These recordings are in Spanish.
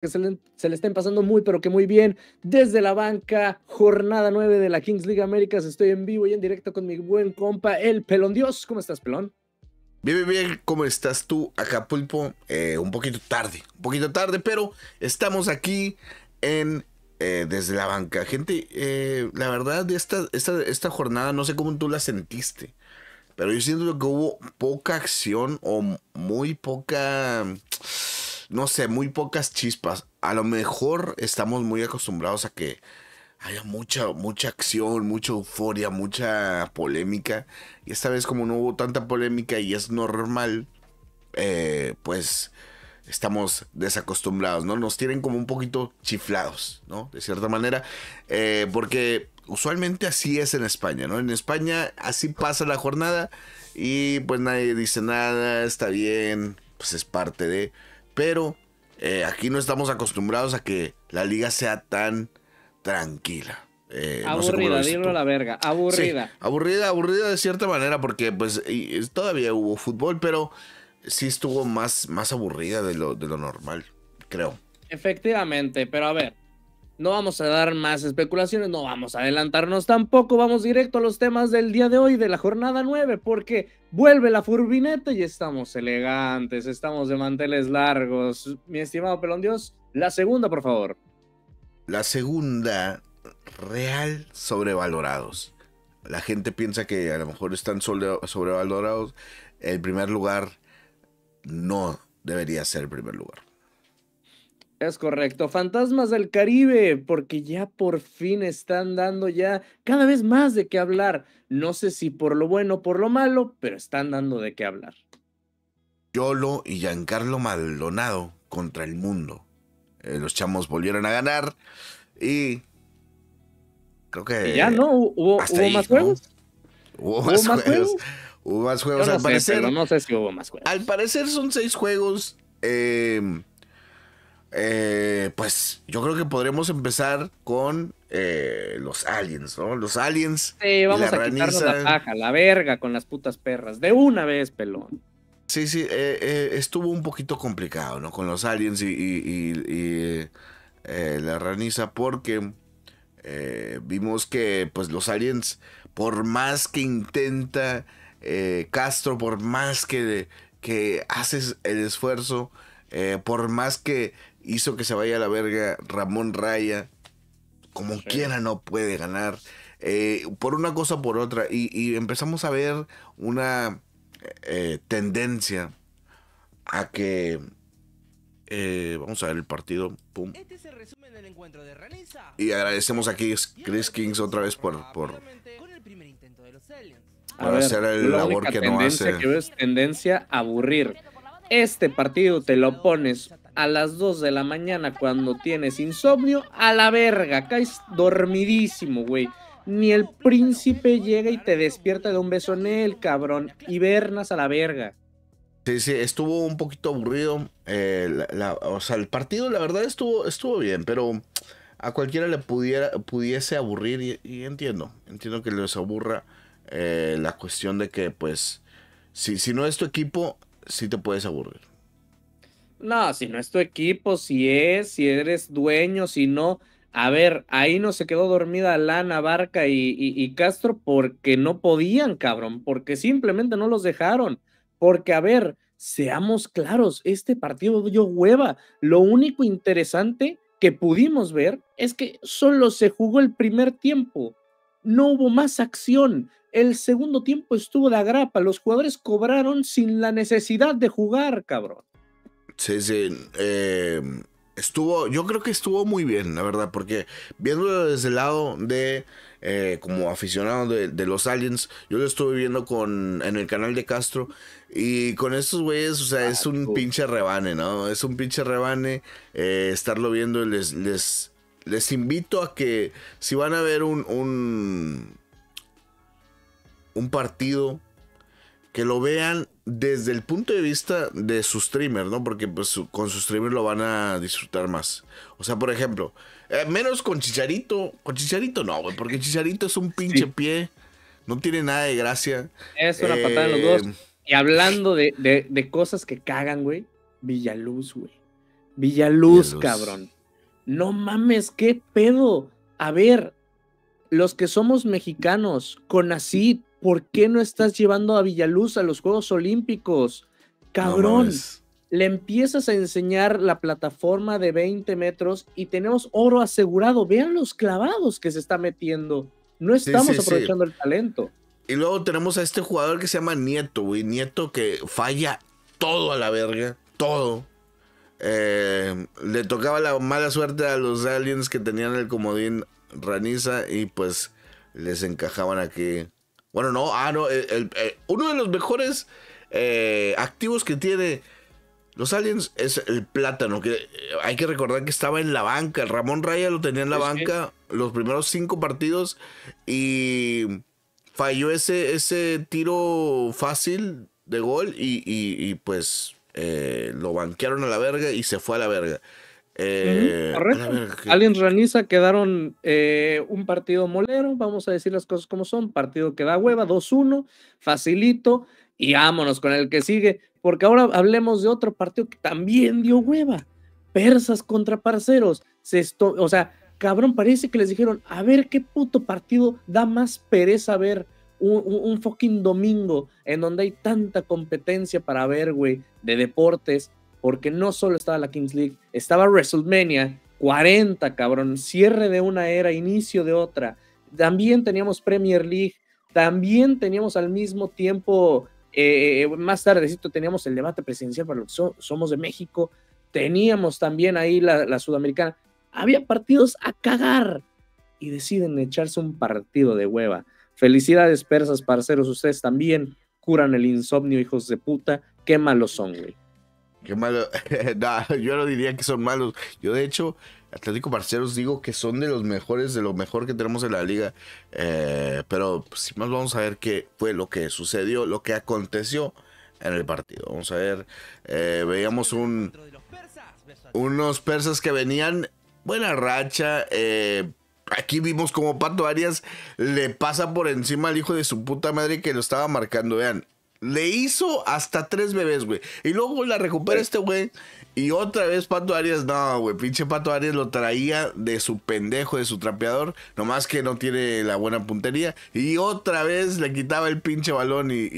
que se le, estén pasando muy, pero que muy bien. Desde la banca, jornada 9 de la Kings League Américas, estoy en vivo y en directo con mi buen compa, el Pelón Dios. ¿Cómo estás, Pelón? Bien, bien, bien. ¿Cómo estás tú, Acapulpo? Eh, un poquito tarde, un poquito tarde, pero estamos aquí en eh, desde la banca. Gente, eh, la verdad, esta, esta, esta jornada, no sé cómo tú la sentiste, pero yo siento que hubo poca acción o muy poca no sé, muy pocas chispas. A lo mejor estamos muy acostumbrados a que haya mucha, mucha acción, mucha euforia, mucha polémica. Y esta vez como no hubo tanta polémica y es normal, eh, pues estamos desacostumbrados, ¿no? Nos tienen como un poquito chiflados, ¿no? De cierta manera, eh, porque usualmente así es en España, ¿no? En España así pasa la jornada y pues nadie dice nada, está bien, pues es parte de pero eh, aquí no estamos acostumbrados a que la liga sea tan tranquila. Eh, aburrida, no la verga, aburrida. aburrida, aburrida de cierta manera, porque pues todavía hubo fútbol, pero sí estuvo más, más aburrida de lo normal, creo. Efectivamente, pero a ver, no vamos a dar más especulaciones, no vamos a adelantarnos tampoco, vamos directo a los temas del día de hoy, de la jornada nueve, porque vuelve la furbineta y estamos elegantes, estamos de manteles largos. Mi estimado Pelón Dios, la segunda, por favor. La segunda, real sobrevalorados. La gente piensa que a lo mejor están sobrevalorados. El primer lugar no debería ser el primer lugar. Es correcto, Fantasmas del Caribe, porque ya por fin están dando ya cada vez más de qué hablar. No sé si por lo bueno o por lo malo, pero están dando de qué hablar. Yolo y Giancarlo Maldonado contra el mundo. Eh, los chamos volvieron a ganar y creo que... ya, ¿no? ¿Hubo, más juegos? Hubo, más, juegos? Hubo más juegos, al parecer. no sé si hubo más juegos. Al parecer son seis juegos. Eh, eh, pues yo creo que podremos empezar con eh, los aliens, ¿no? Los aliens. Sí, vamos a quitarnos la paja, la verga con las putas perras. De una vez, pelón. Sí, sí, eh, estuvo un poquito complicado, ¿no? Con los aliens y, la raniza, porque vimos que, pues, los aliens, por más que intenta Castro, por más que, que haces el esfuerzo, por más que hizo que se vaya a la verga Ramón Raya. Como quiera no puede ganar. Eh, por una cosa o por otra. Y, empezamos a ver una eh, tendencia a que... Eh, vamos a ver el partido. Pum. Este y agradecemos aquí a Chris Kings otra vez por... por hacer el la labor que no hace. tendencia a aburrir. Este partido te lo pones a las 2 de la mañana cuando tienes insomnio, a la verga, caes dormidísimo, güey. Ni el príncipe llega y te despierta de un beso en él, cabrón. Hibernas a la verga. Sí, sí, estuvo un poquito aburrido. Eh, o sea, el partido, la verdad, estuvo, estuvo bien, pero a cualquiera le pudiera, pudiese aburrir y, entiendo, entiendo que les aburra eh, la cuestión de que, pues, si, si no es tu equipo, Si te puedes aburrir. No, si no es tu equipo, si es, si eres dueño, si no. A ver, ahí no se quedó dormida Lana, Barca y, Castro porque no podían, cabrón, porque simplemente no los dejaron. Porque, a ver, seamos claros, este partido dio hueva. Lo único interesante que pudimos ver es que solo se jugó el primer tiempo. No hubo más acción. El segundo tiempo estuvo de agrapa. Los jugadores cobraron sin la necesidad de jugar, cabrón. Sí, eh, estuvo, yo creo que estuvo muy bien, la verdad, porque viéndolo desde el lado de eh, como aficionado de, los aliens, yo lo estuve viendo con en el canal de Castro y con estos güeyes, o sea, es un pinche rebane, ¿no? Es un pinche rebane eh, estarlo viendo, les, les, les invito a que si van a ver un, un, un partido que lo vean desde el punto de vista de su streamer, ¿no? Porque pues, con su streamer lo van a disfrutar más. O sea, por ejemplo, eh, menos con Chicharito. Con Chicharito no, güey, porque Chicharito es un pinche pie. No tiene nada de gracia. Es una patada de los dos. Eh, y hablando de, cosas que cagan, güey. Villaluz, güey. Villaluz, cabrón. No mames, qué pedo. A ver, los que somos mexicanos, con así ¿por qué no estás llevando a Villaluz a los Juegos Olímpicos? Cabrón. le empiezas a enseñar la plataforma de 20 metros y tenemos oro asegurado. Vean los clavados que se está metiendo. No estamos aprovechando el talento. Y luego tenemos a este jugador que se llama Nieto, güey. Nieto que falla todo a la verga. Todo. Eh, le tocaba la mala suerte a los aliens que tenían el comodín Raniza y pues les encajaban aquí bueno, no, ah, no, el, eh, uno de los mejores eh, activos que tiene los aliens es el plátano, que eh, hay que recordar que estaba en la banca, el Ramón Raya lo tenía en la banca los primeros cinco partidos y falló ese, ese tiro fácil de gol y, pues lo banquearon a la verga y se fue a la verga. Eh, Correcto. Raniza quedaron eh, un partido molero, vamos a decir las cosas como son, partido que da hueva, 2-1, facilito, y vámonos con el que sigue, porque ahora hablemos de otro partido que también dio hueva, persas contra parceros, o sea, cabrón, parece que les dijeron, a ver qué puto partido da más pereza ver un, un fucking domingo en donde hay tanta competencia para ver, güey, de deportes, porque no solo estaba la Kings League, estaba WrestleMania 40, cabrón, cierre de una era, inicio de otra. También teníamos Premier League, también teníamos al mismo tiempo, eh, más tardecito teníamos el debate presidencial para los que somos de México, teníamos también ahí la, la sudamericana. Había partidos a cagar y deciden echarse un partido de hueva. Felicidades persas, parceros, ustedes también curan el insomnio, hijos de puta. Qué malos son, güey. Qué malo. yo no diría que son malos. Yo, de hecho, Atlético Parceros digo que son de los mejores, de lo mejor que tenemos en la liga. Eh, pero pues, si más, vamos a ver qué fue lo que sucedió, lo que aconteció en el partido. Vamos a ver. Eh, veíamos un, unos persas que venían. Buena racha. Eh, aquí vimos como Pato Arias le pasa por encima al hijo de su puta madre que lo estaba marcando. Vean, le hizo hasta tres bebés, güey. Y luego la recupera este güey. Y otra vez Pato Arias, no, güey. Pinche Pato Arias lo traía de su pendejo, de su trapeador. Nomás que no tiene la buena puntería. Y otra vez le quitaba el pinche balón y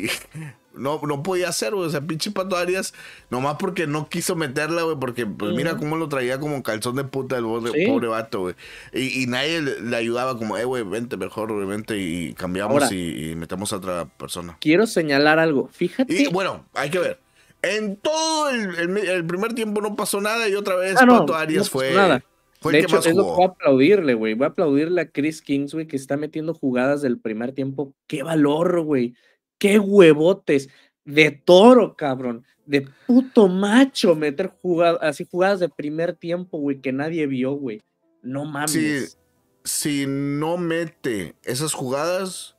no, no podía hacer, güey. O sea, pinche Pato Arias, nomás porque no quiso meterla, güey. Porque, pues mira cómo lo traía como calzón de puta el pobre, vato, güey. Y, nadie le ayudaba, como, eh, güey, vente mejor, wey, vente y cambiamos y, metamos metemos a otra persona. Quiero señalar algo, fíjate. Y bueno, hay que ver. En todo el, primer tiempo no pasó nada y otra vez ah, Pato Arias fue. Nada. de hecho, a aplaudirle, güey. Voy a aplaudirle a Chris Kings, güey, que está metiendo jugadas del primer tiempo. ¡Qué valor, güey! qué huevotes de toro, cabrón, de puto macho meter jugadas, así jugadas de primer tiempo, güey, que nadie vio, güey. No mames. Si, no mete esas jugadas,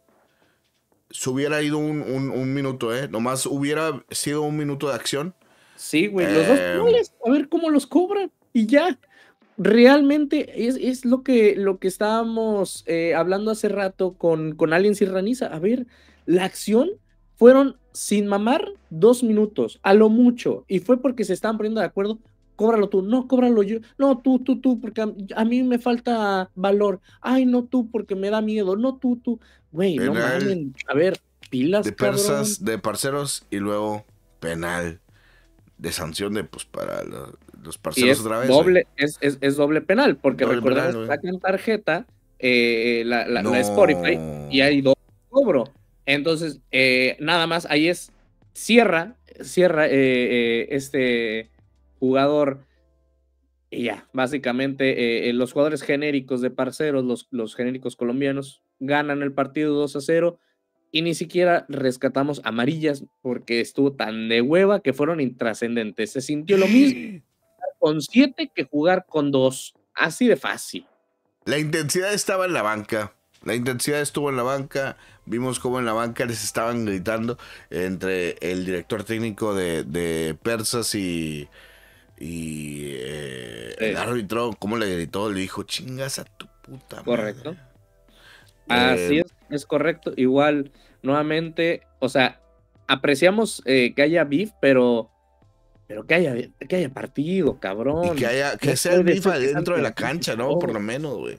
se hubiera ido un, minuto, ¿eh? Nomás hubiera sido un minuto de acción. Sí, güey, los dos em. goles, a ver cómo los cobran y ya. Realmente es, lo, que, lo que estábamos eh, hablando hace rato con, con Aliens y Raniza. A ver, la acción fueron, sin mamar, dos minutos, a lo mucho. Y fue porque se estaban poniendo de acuerdo. Cóbralo tú, no, cóbralo yo, no, tú, tú, tú, porque a, mí me falta valor. Ay, no tú, porque me da miedo, no tú, tú. Güey, no mames A ver, pilas, De persas, de parceros y luego penal de sanción de pues para los parceros otra vez. Doble, es, es, doble penal, porque recuerda sacan tarjeta, eh, la, la, Spotify, y hay doble cobro. Entonces, eh, nada más, ahí es, cierra, cierra eh, eh, este jugador. Y ya, básicamente los jugadores genéricos de parceros, los, los, genéricos colombianos, ganan el partido 2 a 0 y ni siquiera rescatamos amarillas porque estuvo tan de hueva que fueron intrascendentes. Se sintió lo mismo con 7 que jugar con 2, así de fácil. La intensidad estaba en la banca. La intensidad estuvo en la banca, vimos cómo en la banca les estaban gritando entre el director técnico de, Persas y, eh, el árbitro, cómo le gritó, le dijo, chingas a tu puta. Madre. Correcto. Así eh, es, es correcto. Igual, nuevamente, o sea, apreciamos eh, que haya BIF, pero pero que haya, que haya partido, cabrón. que haya, que sea el BIF adentro de la cancha, ¿no? Por lo menos, güey.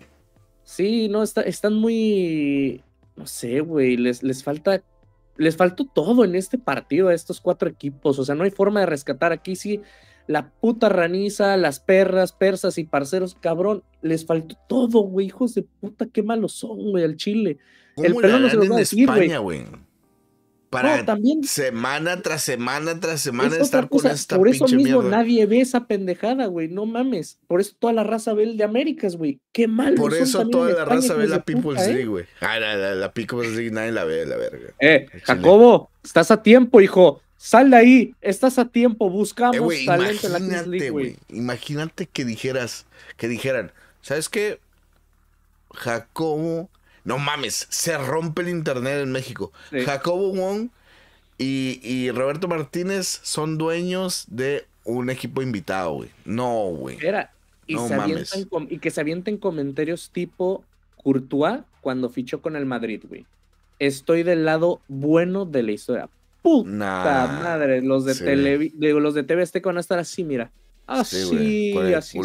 Sí, no, está, están muy. No sé, güey. Les, les falta. Les faltó todo en este partido a estos cuatro equipos. O sea, no hay forma de rescatar. Aquí sí, la puta raniza, las perras, persas y parceros, cabrón. Les faltó todo, güey. Hijos de puta, qué malos son, güey, al Chile. El perro no se los va a decir, güey para semana tras semana tras semana estar con esta Por eso mismo nadie ve esa pendejada, güey, no mames. Por eso toda la raza ve el de Américas, güey. Qué mal. Por eso toda la raza ve la People's League, ¿eh? güey. Ah, la, la, la People's League nadie la ve, la verga. Eh, Jacobo, estás a tiempo, hijo. Sal de ahí, estás a tiempo, buscamos eh, talento la güey. Imagínate que dijeras, que dijeran, ¿sabes qué? Jacobo no mames, se rompe el internet en México. Jacobo Wong y, Roberto Martínez son dueños de un equipo invitado, güey. No, güey. y, que se avienten comentarios tipo Courtois cuando fichó con el Madrid, güey. Estoy del lado bueno de la historia. Puta madre, los de, sí. los de TV Azteca van a estar así, mira. Ah, así, así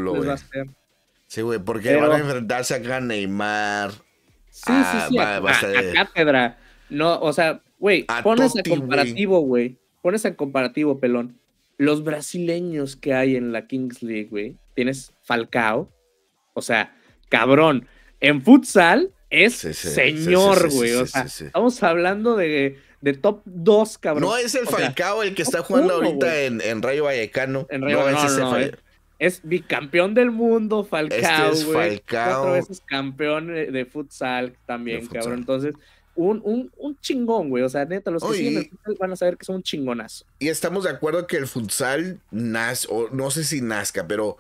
Sí, güey, porque van a enfrentarse acá a Neymar, Sí, sí, ah, sí, a, cátedra. No, o sea, güey, pones el comparativo, güey. Pones el comparativo, pelón. Los brasileños que hay en la Kings League, güey. Tienes Falcao. O sea, cabrón. En futsal es señor, güey. o sea, estamos hablando de, top 2, cabrón. No es el Falcao el que está jugando ahorita en, en, Rayo Vallecano. En no, es bicampeón del mundo, Falcao, este güey, es Falcao. Cuatro veces campeón de futsal también, cabrón. Entonces, un, un, un, chingón, güey. O sea, neta, los que siguen futsal van a saber que son un chingonazo. Y estamos de acuerdo que el futsal nace, o no sé si nazca, pero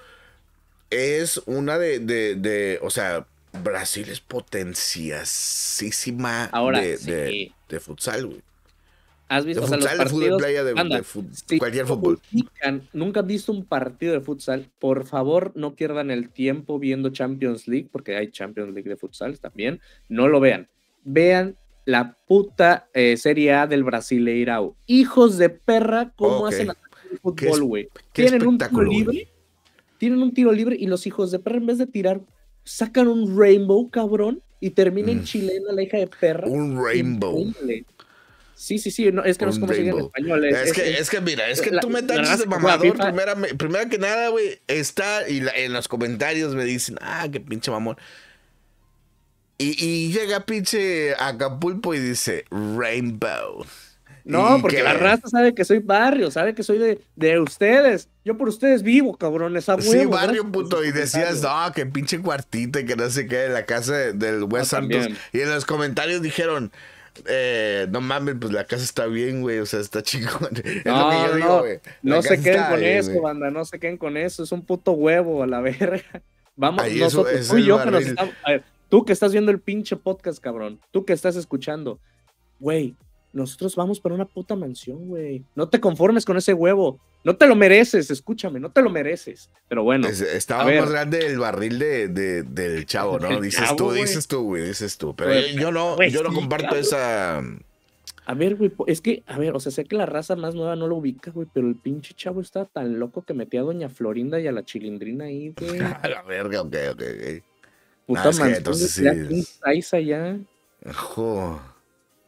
es una de, de, de o sea, Brasil es potenciasísima de, futsal, güey. Has visto, los partidos, de, fútbol. nunca has visto un partido de futsal. Por favor, no pierdan el tiempo viendo Champions League, porque hay Champions League de futsal también. No lo vean. Vean la puta eh, Serie A del Brasileirao. Hijos de perra, ¿cómo hacen el fútbol, güey? Tienen un tiro libre. Tienen un tiro libre y los hijos de perra, en vez de tirar, sacan un rainbow, cabrón, y termina en mm. chilena la hija de perra. Un rainbow. Sí, sí, sí, es que no sé cómo se dice en español. Es, que, mira, es que tú me tachas de mamador. Primera, que nada, güey, está y en los comentarios me dicen, ah, qué pinche mamón. Y, y llega pinche Acapulco y dice, Rainbow. No, porque la raza sabe que soy barrio, sabe que soy de, de ustedes. Yo por ustedes vivo, cabrones, a huevo. Sí, barrio, un puto. Y decías, no, qué pinche cuartito y que no sé qué, la casa del güey ah, Santos. Y en los comentarios dijeron, eh, no mames, pues la casa está bien, güey. O sea, está chingón. no, güey. No se queden con eso, banda. No se queden con eso. Es un puto huevo, a la verga. Vamos, nosotros, que A ver, tú que estás viendo el pinche podcast, cabrón. Tú que estás escuchando. Güey, nosotros vamos para una puta mansión, güey. No te conformes con ese huevo. No te lo mereces, escúchame, no te lo mereces. Pero bueno. estaba más grande el barril de, del chavo, ¿no? Dices tú, dices tú, güey, dices tú. Pero pues, yo no, pues, yo no comparto esa. A ver, güey, es que, a ver, o sea, sé que la raza más nueva no lo ubica, güey, pero el pinche chavo estaba tan loco que metía a Doña Florinda y a la chilindrina ahí, güey. a la verga, ok, ok, ok. Puta mansión. es que entonces sí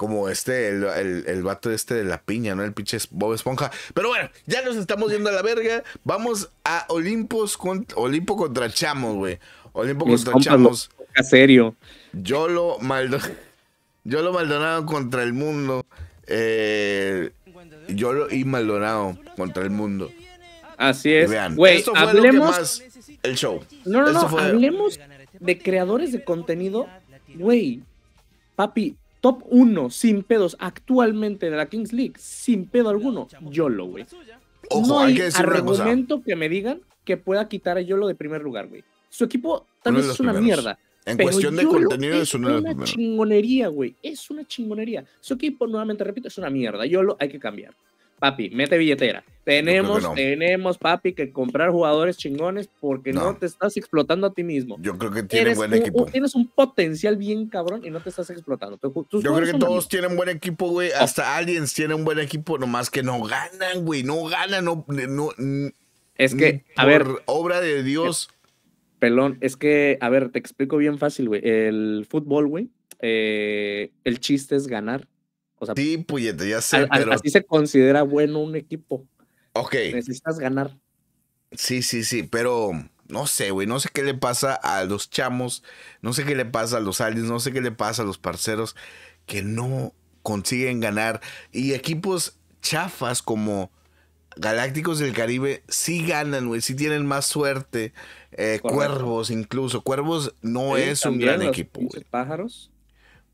como este, el, el, vato este de la piña, ¿no? El pinche Bob Esponja. Pero bueno, ya nos estamos yendo a la verga. Vamos a Olimpos con, Olimpo contra Chamos, güey. Olimpo contra Chamos. A serio. Yolo, yo lo Maldonado contra el mundo. Eh, yo lo y Maldonado contra el mundo. Así es. Vean, hablemos... el show. No, no, no, hablemos de creadores de contenido. Güey, papi, top 1, sin pedos, actualmente de la Kings League, sin pedo alguno, YOLO, güey. Ojo, no hay, que decir argumento que me digan que pueda quitar a YOLO de primer lugar, güey. Su equipo también es una mierda. En cuestión de contenido es una, una chingonería, güey. Es una chingonería. Su equipo, nuevamente repito, es una mierda. YOLO hay que cambiar papi, mete billetera. Tenemos, tenemos, papi, que comprar jugadores chingones porque no. te estás explotando a ti mismo. Yo creo que tienen buen equipo. tienes un potencial bien cabrón y no te estás explotando. Yo creo que todos tienen buen equipo, güey. Oh. Hasta Aliens tiene un buen equipo, nomás que no ganan, güey. No ganan, no. no es que, a ver. Obra de Dios. Pelón, es que, a ver, te explico bien fácil, güey. El fútbol, güey. Eh, el chiste es ganar sí, ya sé, pero... Así se considera bueno un equipo. Ok. Necesitas ganar. Sí, sí, sí, pero no sé, güey, no sé qué le pasa a los chamos, no sé qué le pasa a los aliens, no sé qué le pasa a los parceros que no consiguen ganar. Y equipos chafas como Galácticos del Caribe sí ganan, güey, sí tienen más suerte. Eh, cuervos incluso, Cuervos no es un gran equipo, güey. Pájaros.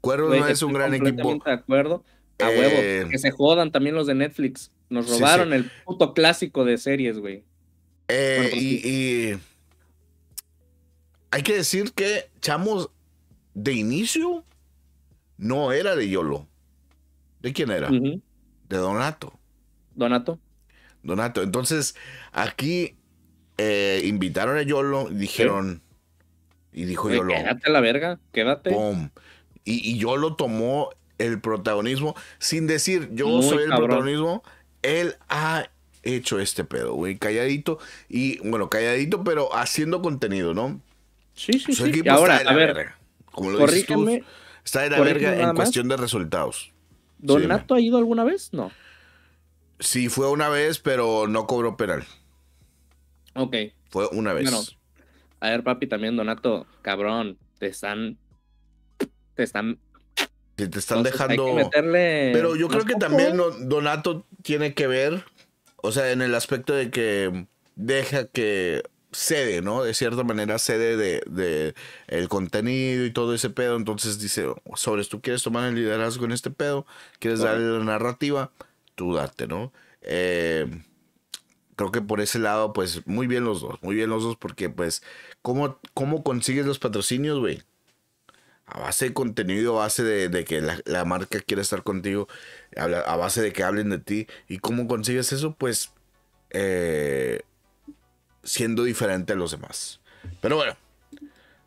Cuervos no es un gran equipo. De acuerdo. A huevo, eh, que se jodan también los de Netflix. Nos robaron el puto clásico de series, güey. Eh, pues y, hay que decir que Chamos de inicio no era de Yolo. ¿De quién era? De Donato. Donato. Donato. Entonces, aquí eh, invitaron a Yolo y dijeron. Y dijo Yolo. Quédate a la verga, quédate. Y, y Yolo tomó el protagonismo, sin decir yo soy el protagonismo, él ha hecho este pedo, güey, calladito y bueno, calladito, pero haciendo contenido, ¿no? Sí, sí, sí. ahora, a ver, verga. como lo dices está en la verga en cuestión de resultados. ¿Donato ha ido alguna vez? No. Sí, fue una vez, pero no cobró penal. Ok. Fue una vez. Bueno, a ver, papi, también Donato, cabrón, te están. Te están si te están dejando. Pero yo creo que también Donato tiene que ver, o sea, en el aspecto de que deja que cede, ¿no? De cierta manera cede de, el contenido y todo ese pedo. Entonces dice, sobres, tú quieres tomar el liderazgo en este pedo, quieres darle la narrativa, tú date, ¿no? Eh, creo que por ese lado, pues muy bien los dos, muy bien los dos, porque pues, ¿cómo, cómo consigues los patrocinios, güey? a base de contenido, a base de, que la, marca quiere estar contigo, a, base de que hablen de ti. ¿Y cómo consigues eso? Pues eh, siendo diferente a los demás. Pero bueno,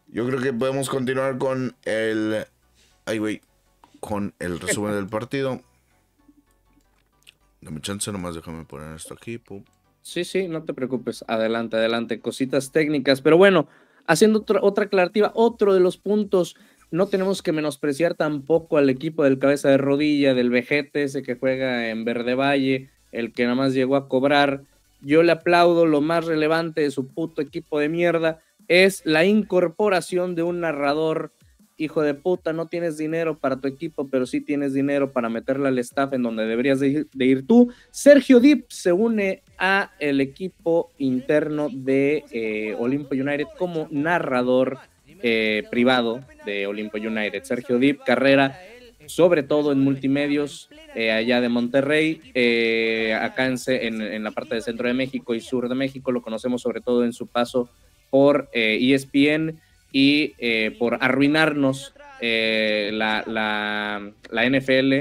yo creo que podemos continuar con el... Ay, güey, con el resumen del partido. Dame chance, nomás déjame poner esto aquí. Sí, sí, no te preocupes. Adelante, adelante. Cositas técnicas. Pero bueno, haciendo otra, otra aclarativa, otro de los puntos no tenemos que menospreciar tampoco al equipo del cabeza de rodilla, del vejete ese que juega en Verde Valle, el que nada más llegó a cobrar. Yo le aplaudo, lo más relevante de su puto equipo de mierda es la incorporación de un narrador. Hijo de puta, no tienes dinero para tu equipo, pero sí tienes dinero para meterle al staff en donde deberías de ir, tú. Sergio Dip se une a el equipo interno de eh, Olimpo United como narrador eh, privado de Olimpo United, Sergio Dip, carrera sobre todo en multimedios eh, allá de Monterrey, eh, en, la parte de centro de México y sur de México, lo conocemos sobre todo en su paso por ESPN eh, e y por arruinarnos la, NFL,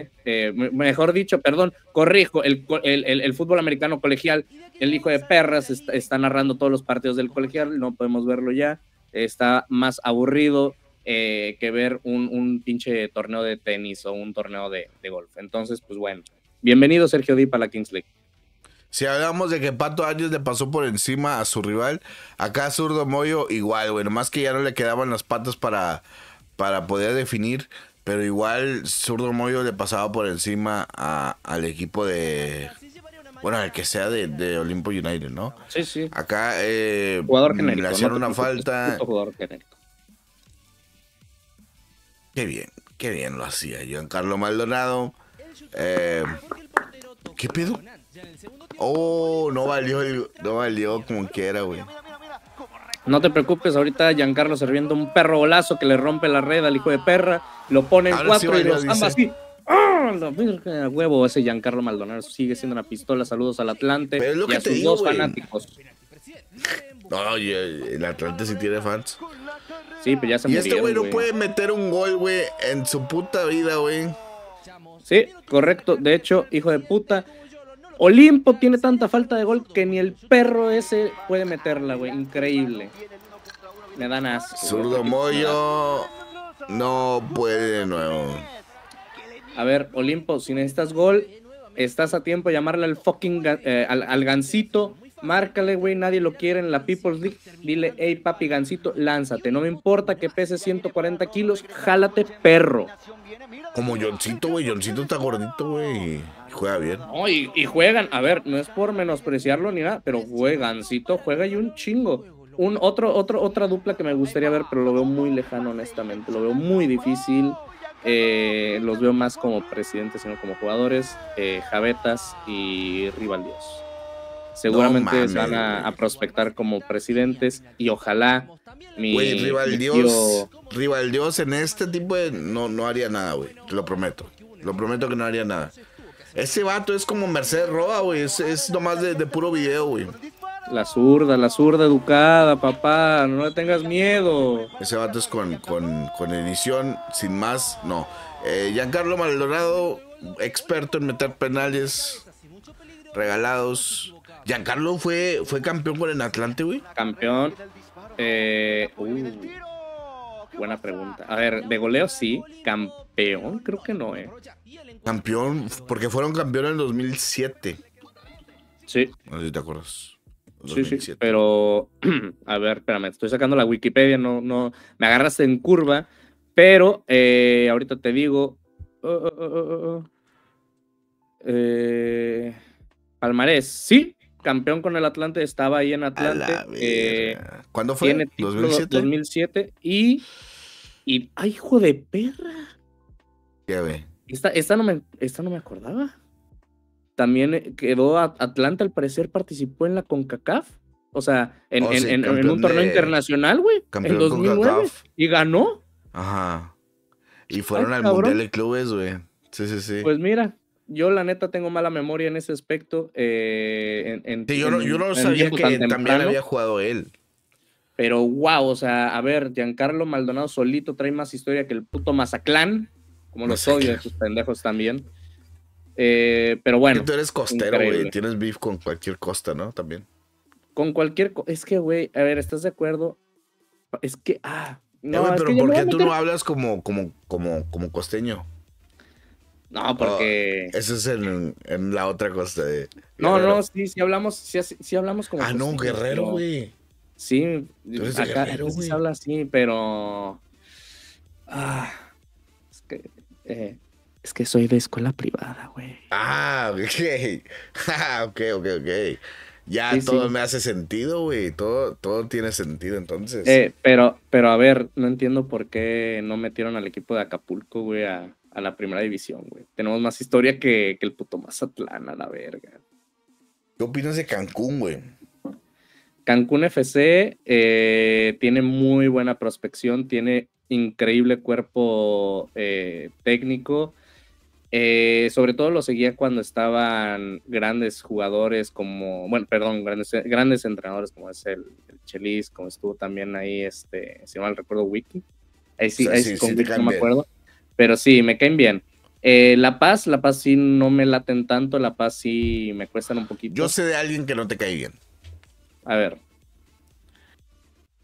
mejor dicho, perdón, corrijo, el, el, fútbol americano colegial, el hijo de perras está, narrando todos los partidos del colegial, no podemos verlo ya está más aburrido eh, que ver un, un, pinche torneo de tenis o un torneo de, golf. Entonces, pues bueno, bienvenido Sergio Di para la Kings League. Si hablamos de que Pato Arias le pasó por encima a su rival, acá Zurdo Moyo igual, bueno, más que ya no le quedaban las patas para, para poder definir, pero igual Zurdo Moyo le pasaba por encima al equipo de, bueno, el que sea de, de Olimpo United, ¿no? Sí, sí. Acá eh, jugador genérico, le hacían una falta. Jugador genérico. Qué bien, qué bien lo hacía Giancarlo Maldonado. Eh, ¿Qué pedo? Oh, no valió, el, no valió como quiera, güey. No te preocupes, ahorita Giancarlo sirviendo un perro golazo que le rompe la red al hijo de perra, lo pone en cuatro y los ambas ¡Ah! huevo, ese Giancarlo Maldonado sigue siendo una pistola. Saludos al Atlante y a sus dos fanáticos. No, el Atlante sí tiene fans. Sí, pero ya se Y este güey no puede meter un gol, güey, en su puta vida, güey. Sí, correcto. De hecho, hijo de puta. Olimpo tiene tanta falta de gol que ni el perro ese puede meterla, güey. Increíble. Me dan asco. Zurdo Moyo no puede de nuevo. A ver, Olimpo, si necesitas gol, estás a tiempo de llamarle al fucking eh, al, al, Gancito. Márcale, güey, nadie lo quiere en la People's League. Dile, hey, papi Gancito, lánzate. No me importa que pese 140 kilos, jálate, perro. Como Johncito, güey. Johncito está gordito, güey. Y juega bien. No, y, juegan. A ver, no es por menospreciarlo ni nada, pero juegancito, juega y un chingo un otro, otro, otra dupla que me gustaría ver, pero lo veo muy lejano, honestamente. Lo veo muy difícil. Eh, los veo más como presidentes, sino como jugadores, eh, Javetas y rivaldios Seguramente van a, prospectar como presidentes y ojalá mi, wey, Rival, en este tipo No, no haría nada, güey, te lo prometo. Lo prometo que no haría nada. Ese vato es como Mercedes Roa, güey. Es, es nomás de, de puro video, güey. La zurda, la zurda educada, papá, no le tengas miedo. Ese vato es con, edición, sin más, no. Eh, Giancarlo Maldonado, experto en meter penales regalados. Giancarlo fue, fue campeón con el Atlante, güey. Campeón. Eh, uh, buena pregunta. A ver, de goleo sí, campeón creo que no, eh. Campeón, porque fueron campeón en el 2007. Sí. No sé si te acuerdas. Sí, sí, pero a ver, espérame, estoy sacando la Wikipedia, no, no, me agarraste en curva, pero eh, ahorita te digo. Oh, oh, oh, eh, Palmarés, sí, campeón con el Atlante, estaba ahí en Atlante. Eh, ¿Cuándo fue? ¿2007? y, y. ¡Ay, hijo de perra! qué ve. Esta, no me, esta no me acordaba. También eh, quedó Atlanta, al parecer, participó en la CONCACAF. O sea, en, oh, un torneo internacional, güey. En 2009. Y ganó. Ajá. Y fueron al Mundial de Clubes, güey. Sí, sí, sí. Pues mira, yo la neta tengo mala memoria en ese aspecto. Eh, en, en, sí, yo, no, yo no sabía que también había jugado él. Pero wow, o sea, a ver, Giancarlo Maldonado solito trae más historia que el puto Mazaclán. Como los odio esos pendejos también. Eh, pero bueno. tú eres costero, güey. Tienes beef con cualquier costa, ¿no? También. Con cualquier. es que, güey, a ver, ¿estás de acuerdo? Es que. Ah. Eh, no, pero ¿por tú no hablas como, como, como, como costeño? No, porque. Ah, eso es en, la otra costa de. No, no, sí, hablamos, sí, hablamos como. Ah, no, guerrero, güey. Sí, acá guerrero, habla así, pero. Ah, es que. Eh, es que soy de escuela privada, güey. Ah, ok. Ah, ok, ok, ok. Ya todo me hace sentido, güey. Todo, todo tiene sentido entonces. Eh, pero, pero a ver, no entiendo por qué no metieron al equipo de Acapulco, güey, a, la primera división, güey. Tenemos más historia que, el puto Mazatlán, a la verga. ¿Qué opinas de Cancún, güey? Cancún FC eh, tiene muy buena prospección, tiene increíble cuerpo eh, técnico eh, sobre todo lo seguía cuando estaban grandes jugadores como, bueno, perdón, grandes, grandes entrenadores como es el, Chelis, como estuvo también ahí, este, si mal recuerdo, Wiki. Ahí sí, ahí sí, me acuerdo. Pero sí, me caen bien. Eh, la Paz, La Paz sí no me laten tanto, La Paz sí me cuestan un poquito. Yo sé de alguien que no te cae bien. A ver.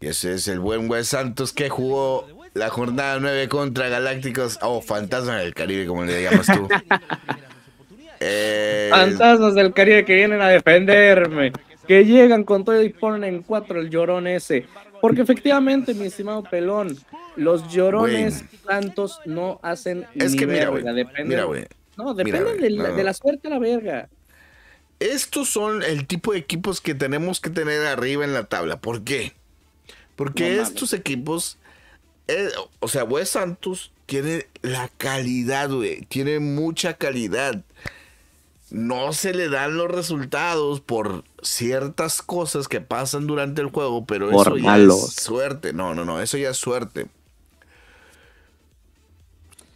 Y ese es el buen güey Santos que jugó la jornada 9 contra Galácticos o Fantasmas del Caribe, como le llamas tú. Fantasmas del Caribe que vienen a defenderme, que llegan con todo y ponen en cuatro el llorón ese. Porque efectivamente, mi estimado Pelón, los llorones tantos no hacen es que mira, güey. mira, güey. No, dependen de, la, suerte a la verga. Estos son el tipo de equipos que tenemos que tener arriba en la tabla. ¿Por qué? Porque estos equipos o sea, Wes Santos tiene la calidad, güey. Tiene mucha calidad. No se le dan los resultados por ciertas cosas que pasan durante el juego, pero eso ya es suerte. No, no, no, eso ya es suerte.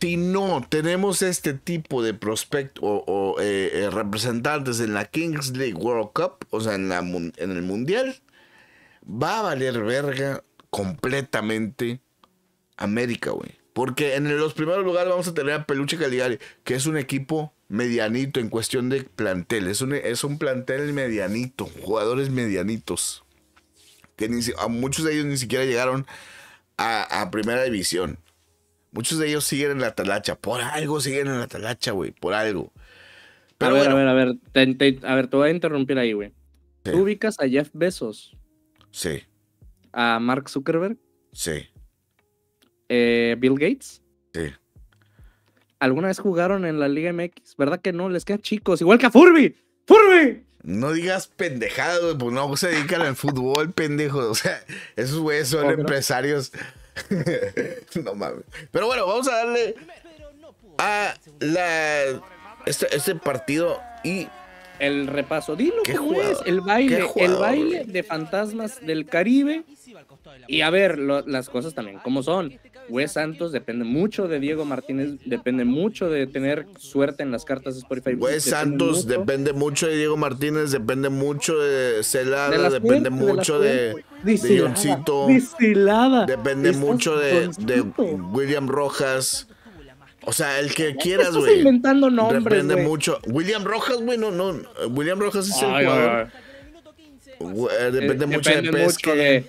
Si no tenemos este tipo de prospectos o, eh, eh, representantes en la Kings League World Cup, o sea, en, la, en el Mundial, va a valer verga completamente América, güey. Porque en los primeros lugares vamos a tener a Peluche Caligari, que es un equipo medianito en cuestión de plantel. Es un, plantel medianito, jugadores medianitos. Que a muchos de ellos ni siquiera llegaron a, primera división. Muchos de ellos siguen en la talacha. Por algo siguen en la talacha, güey. Por algo. Pero a ver, a ver, a ver. Te, a ver, te voy a interrumpir ahí, güey. ¿Tú ubicas a Jeff Bezos? Sí. ¿A Mark Zuckerberg? Sí. Eh, Bill Gates. Sí. ¿Alguna vez jugaron en la Liga MX? ¿Verdad que no? Les quedan chicos. Igual que a Furby. ¡Furby! No digas pendejado, pues no se dedican al fútbol, pendejo. O sea, esos güeyes son empresarios. no mames. Pero bueno, vamos a darle a la, este, este partido y el repaso. Dilo que que el baile, el baile de fantasmas del Caribe. Y a ver, las cosas también ¿Cómo son. Wes Santos depende mucho de Diego Martínez, depende mucho de tener suerte en las cartas de Spotify. Wes Santos depende mucho de Diego Martínez, depende mucho de Celada, depende mucho de, de, depende mucho de William Rojas. O sea, el que quieras, güey. Estás inventando nombres, Depende mucho. William Rojas, güey, no, no. William Rojas es ay, el jugador. Eh, depende, mucho depende de pesca. Mucho de...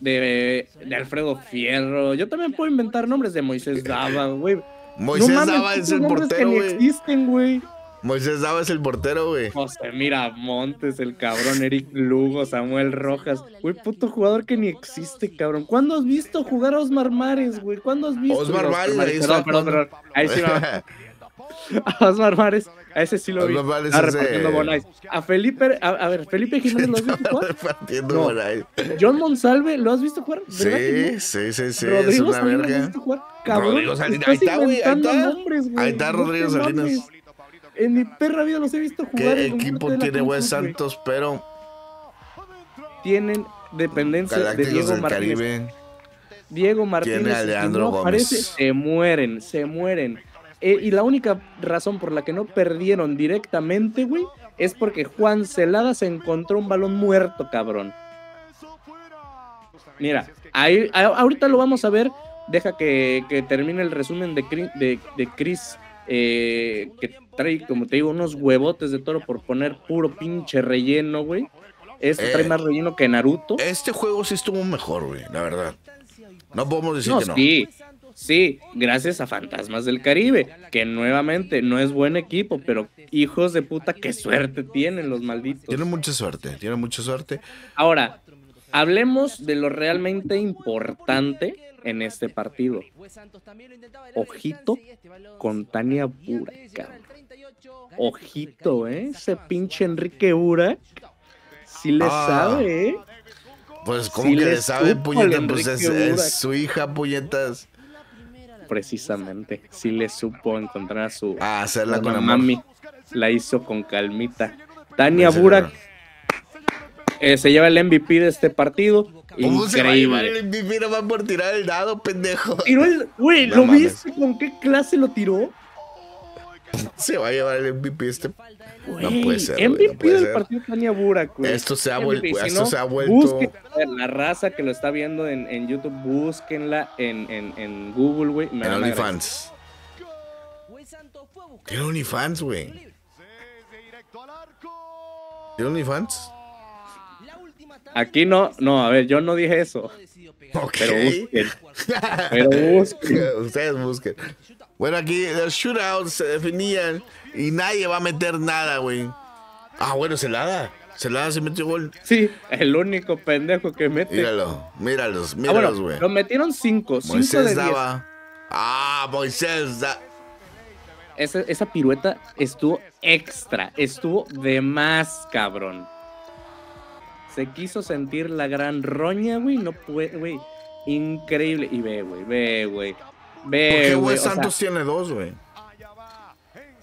De, de, Alfredo Fierro. Yo también puedo inventar nombres de Moisés Dava, güey. Moisés no Dava es el portero, güey. existen, güey. Moisés Dava es el portero, güey. José Montes el cabrón, Eric Lugo, Samuel Rojas. Güey, puto jugador que ni existe, cabrón. ¿Cuándo has visto jugar a Osmar Mares, güey? ¿Cuándo has visto? Osmar Mares, perdón, perdón, Ahí sí va. A Osmar Mares, a ese sí lo vi. Osmar ah, A Felipe, a, ver, Felipe Jiménez lo has visto jugar. Repartiendo no. John Monsalve, ¿lo has visto jugar? Sí, sí, sí, sí. Rodrigo Salinas, ¿lo has visto jugar? Cabrón, Rodrigo Salinas, ahí está, güey. Ahí está, ahí está Rodrigo Salinas. En mi perra vida los he visto jugar. ¿Qué equipo tiene güey, Santos, pero. Tienen dependencia de Diego Martínez. Diego Martínez. Tiene a Leandro Gómez. se mueren, se mueren. Eh, y la única razón por la que no perdieron directamente, güey, es porque Juan Celada se encontró un balón muerto, cabrón. Mira, ahí, ahorita lo vamos a ver. Deja que, termine el resumen de, de, Chris eh, que trae, como te digo, unos huevotes de toro por poner puro pinche relleno, güey. Esto trae eh, más relleno que Naruto. Este juego sí estuvo mejor, güey, la verdad. No podemos decir que no. Sí, sí, gracias a Fantasmas del Caribe, que nuevamente no es buen equipo, pero hijos de puta, qué suerte tienen los malditos. Tienen mucha suerte, tienen mucha suerte. Ahora, hablemos de lo realmente importante en este partido. Ojito con Tania Burak. Ojito, ¿eh? Ese pinche Enrique Burak. si le ah. sabe, ¿eh? Pues, ¿cómo que le sabe, puñetas? Pues es, su hija, puñetas. Precisamente. si le supo encontrar a su. mamá la mami. La hizo con calmita. Pues, Tania Burak eh, se lleva el MVP de este partido. ¿Cómo se va a llevar el MVP va por tirar el dado, pendejo? güey, ¿lo viste con qué clase lo tiró? Se va a llevar el MVP este. no puede ser. MVP del partido Tania Burak, Esto se ha, vuelto esto se ha vuelto. la raza que lo está viendo en, YouTube, búsquenla en, Google, güey. En OnlyFans. Tiene OnlyFans, güey. ¿Tiene OnlyFans? Aquí no, no, a ver, yo no dije eso. Pero busquen. Eh, busquen. Ustedes busquen. Bueno, aquí los shootouts se definían y nadie va a meter nada, güey. Ah, bueno, Celada. Celada se metió gol. Sí, el único pendejo que mete. Míralo, míralos, ah, míralos, güey. lo metieron cinco, Moisés de daba. Ah, Moisés da. esa pirueta estuvo extra, estuvo de más, cabrón. Se quiso sentir la gran roña, güey. No puede, güey. Increíble. Y ve, güey, ve, güey. Ve, güey. Santos tiene dos, güey.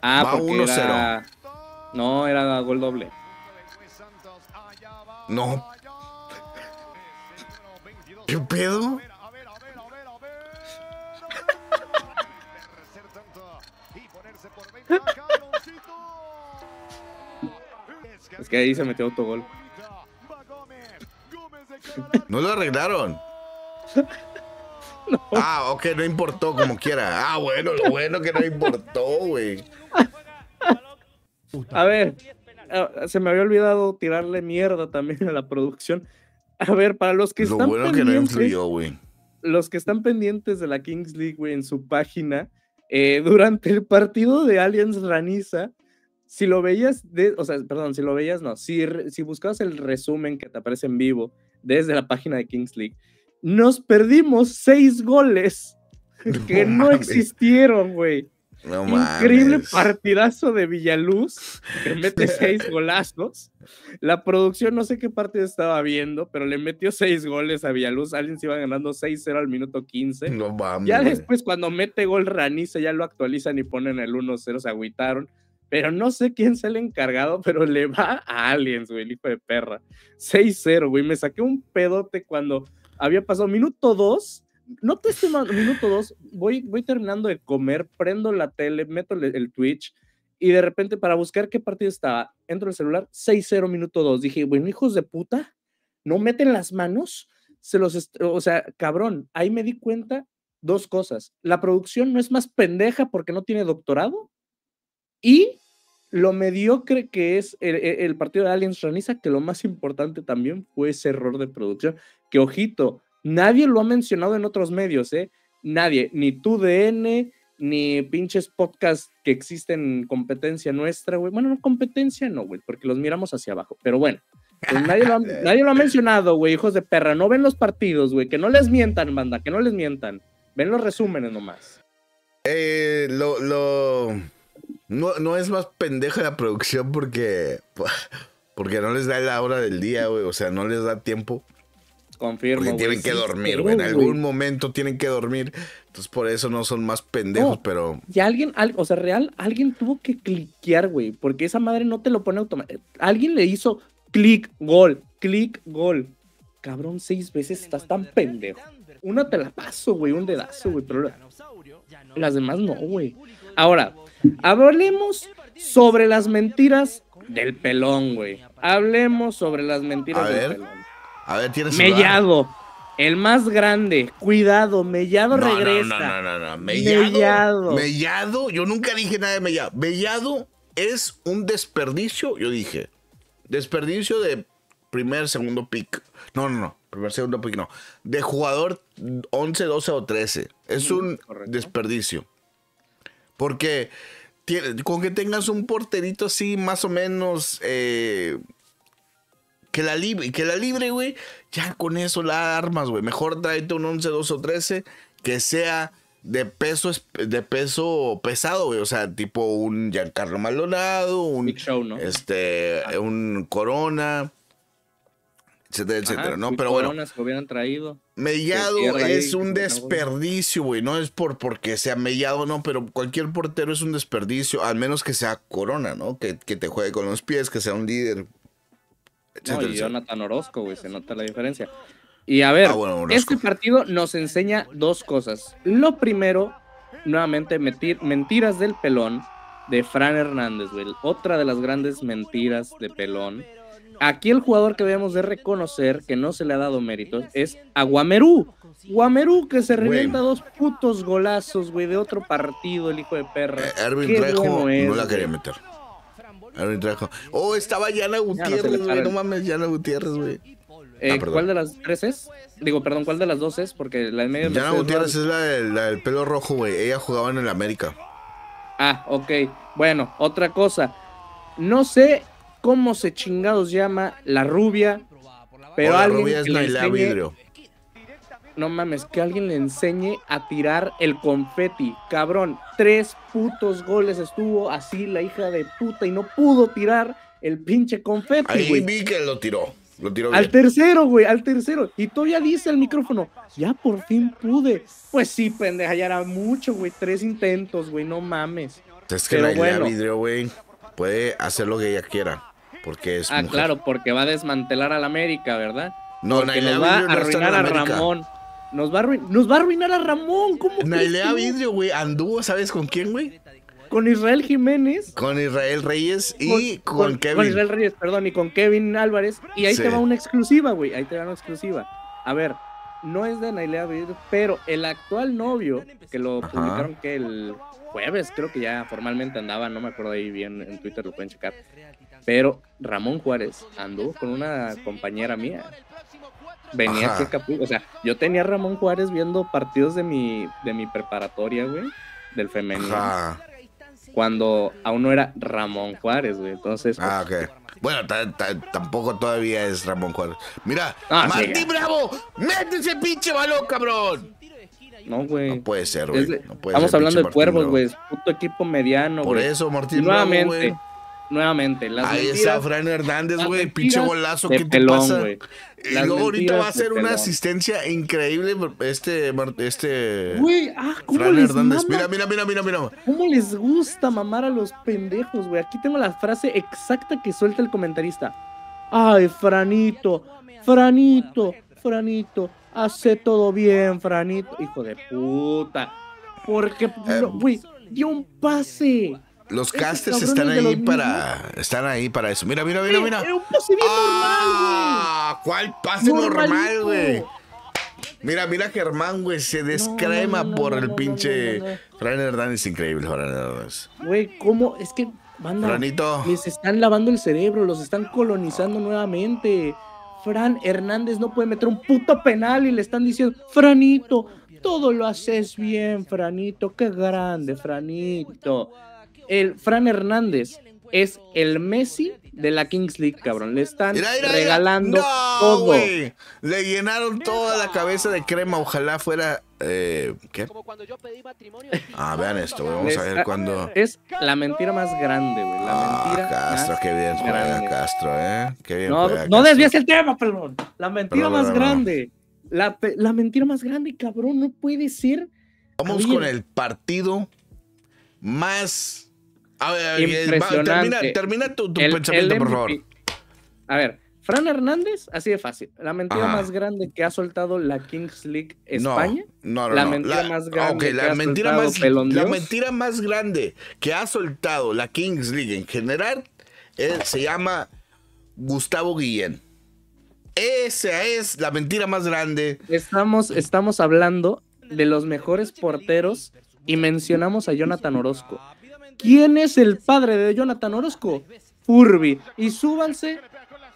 Ah, Va porque uno Era... No, era gol doble. No. ¿Qué pedo? Es que ahí se metió autogol. No lo arreglaron. Ah, ok, no importó como quiera. Ah, bueno, lo bueno que no importó, güey. A ver, ah, se me había olvidado tirarle mierda también a la producción. A ver, para los que están pendientes, Los que están pendientes de la Kings League, güey, en su página, eh, durante el partido de Aliens Raniza, si lo veías, de, o sea, perdón, si lo veías, no, si, si buscabas el resumen que te aparece en vivo desde la página de Kings League, nos perdimos seis goles que no, existieron, güey. Increíble partidazo de Villaluz, que mete seis golazos. La producción, no sé qué parte estaba viendo, pero le metió seis goles a Villaluz. Alguien se iba ganando 6-0 al minuto 15. Ya después, cuando mete gol Ranice, ya lo actualizan y ponen el 1-0, se agüitaron. Pero no sé quién le el encargado, pero le va a alguien, güey, el hijo de perra. 6-0, güey. Me saqué un pedote cuando había pasado minuto 2. No te estoy minuto 2. Voy, voy terminando de comer, prendo la tele, meto el, Twitch y de repente para buscar qué partido estaba, entro el celular, 6-0 minuto 2. Dije, bueno, hijos de puta, no meten las manos, se los, o sea, cabrón, ahí me di cuenta dos cosas. La producción no es más pendeja porque no tiene doctorado y lo mediocre que es el, e, partido de Aliens Raniza, que lo más importante también fue ese error de producción. Que ojito, nadie lo ha mencionado en otros medios, ¿eh? Nadie, ni tu DN, ni pinches podcasts que existen competencia nuestra, güey. Bueno, no competencia, no, güey, porque los miramos hacia abajo, pero bueno. Pues nadie, lo ha, nadie lo ha mencionado, güey, hijos de perra. No ven los partidos, güey. Que no les mientan, banda, que no les mientan. Ven los resúmenes nomás. Eh, lo, lo no, es más pendeja la producción porque, porque no les da la hora del día, güey. O sea, no les da tiempo. Confirmo. Porque tienen que dormir, güey. En algún momento tienen que dormir. Entonces por eso no son más pendejos, pero. Y alguien, o sea, real, alguien tuvo que cliquear, güey. Porque esa madre no te lo pone automático. Alguien le hizo clic, gol, clic, gol. Cabrón, seis veces estás tan pendejo. Una te la paso, güey, un dedazo, güey. Pero las demás no, güey. Ahora, Hablemos sobre las mentiras del pelón, güey. Hablemos sobre las mentiras del pelón. A ver, tienes Mellado. El más grande, cuidado, Mellado regresa. No, no, no, no, no. Mellado, Mellado. yo nunca dije nada de Mellado. Mellado es un desperdicio, yo dije. Desperdicio de primer, segundo pick. No, no, no. Primer, segundo pick, no. De jugador 11, 12 o 13. Es mm, un desperdicio. Porque con que tengas un porterito así, más o menos. Eh, que la libre, que la libre, güey. Ya con eso la armas, güey. Mejor tráete un 11, 2 o 13 que sea de peso, de peso pesado, güey. O sea, tipo un Giancarlo Maldonado, un este, ah. un Corona, etcétera, etcétera, ¿no? Pero bueno. hubieran traído. Mellado es un desperdicio, güey. No es por porque sea Mellado, no, pero cualquier portero es un desperdicio, al menos que sea Corona, ¿no? Que, te juegue con los pies, que sea un líder. y Jonathan Orozco, güey, se nota la diferencia. Y a ver, ah, este partido nos enseña dos cosas. Lo primero, nuevamente, mentiras del pelón de Fran Hernández, güey. Otra de las grandes mentiras de pelón Aquí el jugador que debemos de reconocer que no se le ha dado méritos es a Guamerú. Guamerú que se revienta dos putos golazos, güey, de otro partido, el hijo de perra. Eh, Erwin Trejo no la quería meter. Erwin Trejo. Oh, estaba Yana Gutiérrez, güey. No, mames, Yana Gutiérrez, güey. Eh, ah, ¿Cuál de las tres es? Digo, perdón, ¿cuál de las dos es? Porque la de medio. Yana Gutiérrez es la del pelo rojo, güey. Ella jugaba en el América. Ah, ok. Bueno, otra cosa. No sé cómo se chingados llama la rubia, pero alguien es le No mames, que alguien le enseñe a tirar el confeti, cabrón. Tres putos goles estuvo así la hija de puta y no pudo tirar el pinche confeti. Ahí vi que lo tiró. al tercero, güey, al tercero. Y todavía dice el micrófono, ya por fin pude. Pues sí, pendeja, ya era mucho, güey. Tres intentos, güey, no mames. Es que la vidrio, güey, puede hacer lo que ella quiera. Porque es. Ah, claro, porque va a desmantelar a América, ¿verdad? No, porque Nailea nos va a arruinar a Ramón. Nos va a, nos va a arruinar a Ramón. ¿Cómo Nailea Vidrio, güey, anduvo, ¿sabes con quién, güey? Con Israel Jiménez. Con Israel Reyes y con, Kevin. Con Israel Reyes, perdón, y con Kevin Álvarez. Y ahí te va una exclusiva, güey. Ahí te va una exclusiva. A ver, no es de Nailea Vidrio, pero el actual novio, que lo publicaron que el jueves, creo que ya formalmente andaba, no me acuerdo ahí bien, en Twitter lo pueden checar. Pero Ramón Juárez andó con una compañera mía. Venía aquí a O sea, yo tenía Ramón Juárez viendo partidos de mi, de mi preparatoria, güey, del femenino. Cuando aún no era Ramón Juárez, güey. Entonces. Ah, bueno, tampoco todavía es Ramón Juárez. Mira, ah, Martín Bravo, métese pinche balón, cabrón. No, güey. No puede ser, güey. estamos hablando de cuervos, güey. Puto equipo mediano, güey. Por eso, Martín Nuevamente, nuevamente. Las Ahí está Fran Hernández, güey, pinche golazo que te pasa. Y luego ahorita va a ser una asistencia increíble este este Güey, ah, ¿cómo Fran les Hernández. mira, mira, mira, mira, mira. ¿Cómo les gusta mamar a los pendejos, güey? Aquí tengo la frase exacta que suelta el comentarista. Ay, Franito, Franito, Franito, hace todo bien, Franito, hijo de puta. Porque, eh, güey, eh, dio un pase los casters están ahí para. Están ahí para eso. Mira, mira, mira, mira. un pase normal, güey. Ah, ¿Cuál pase normal, güey? Mira, mira Germán, güey, se descrema por el pinche. Fran Hernández, increíble, Fran Hernández. Güey, ¿cómo? Es que, banda. Franito. Les están lavando el cerebro, los están colonizando nuevamente. Fran Hernández no puede meter un puto penal y le están diciendo, Franito, todo lo haces bien, Franito, qué grande, Franito el Fran Hernández es el Messi de la Kings League, cabrón. Le están regalando todo. Le llenaron toda la cabeza de crema. Ojalá fuera. Eh, ¿Qué? Ah, vean esto, Vamos a ver cuándo... Es la mentira más grande, güey. La ah, Castro, qué bien Castro, ¿eh? Qué bien no, no desvíes el tema, perdón. La mentira más grande. La, mentira más grande, cabrón. No puede ser. Vamos con el partido más eh, termina, tu, pensamiento, por favor. A ver, Fran Hernández, así de fácil. La mentira más grande que ha soltado la Kings League España. No, no, no. La mentira más grande. la, mentira más, grande que ha soltado la Kings League en general eh, se llama Gustavo Guillén. Esa es la mentira más grande. Estamos, estamos hablando de los mejores porteros y mencionamos a Jonathan Orozco. ¿Quién es el padre de Jonathan Orozco? Furby. Y súbanse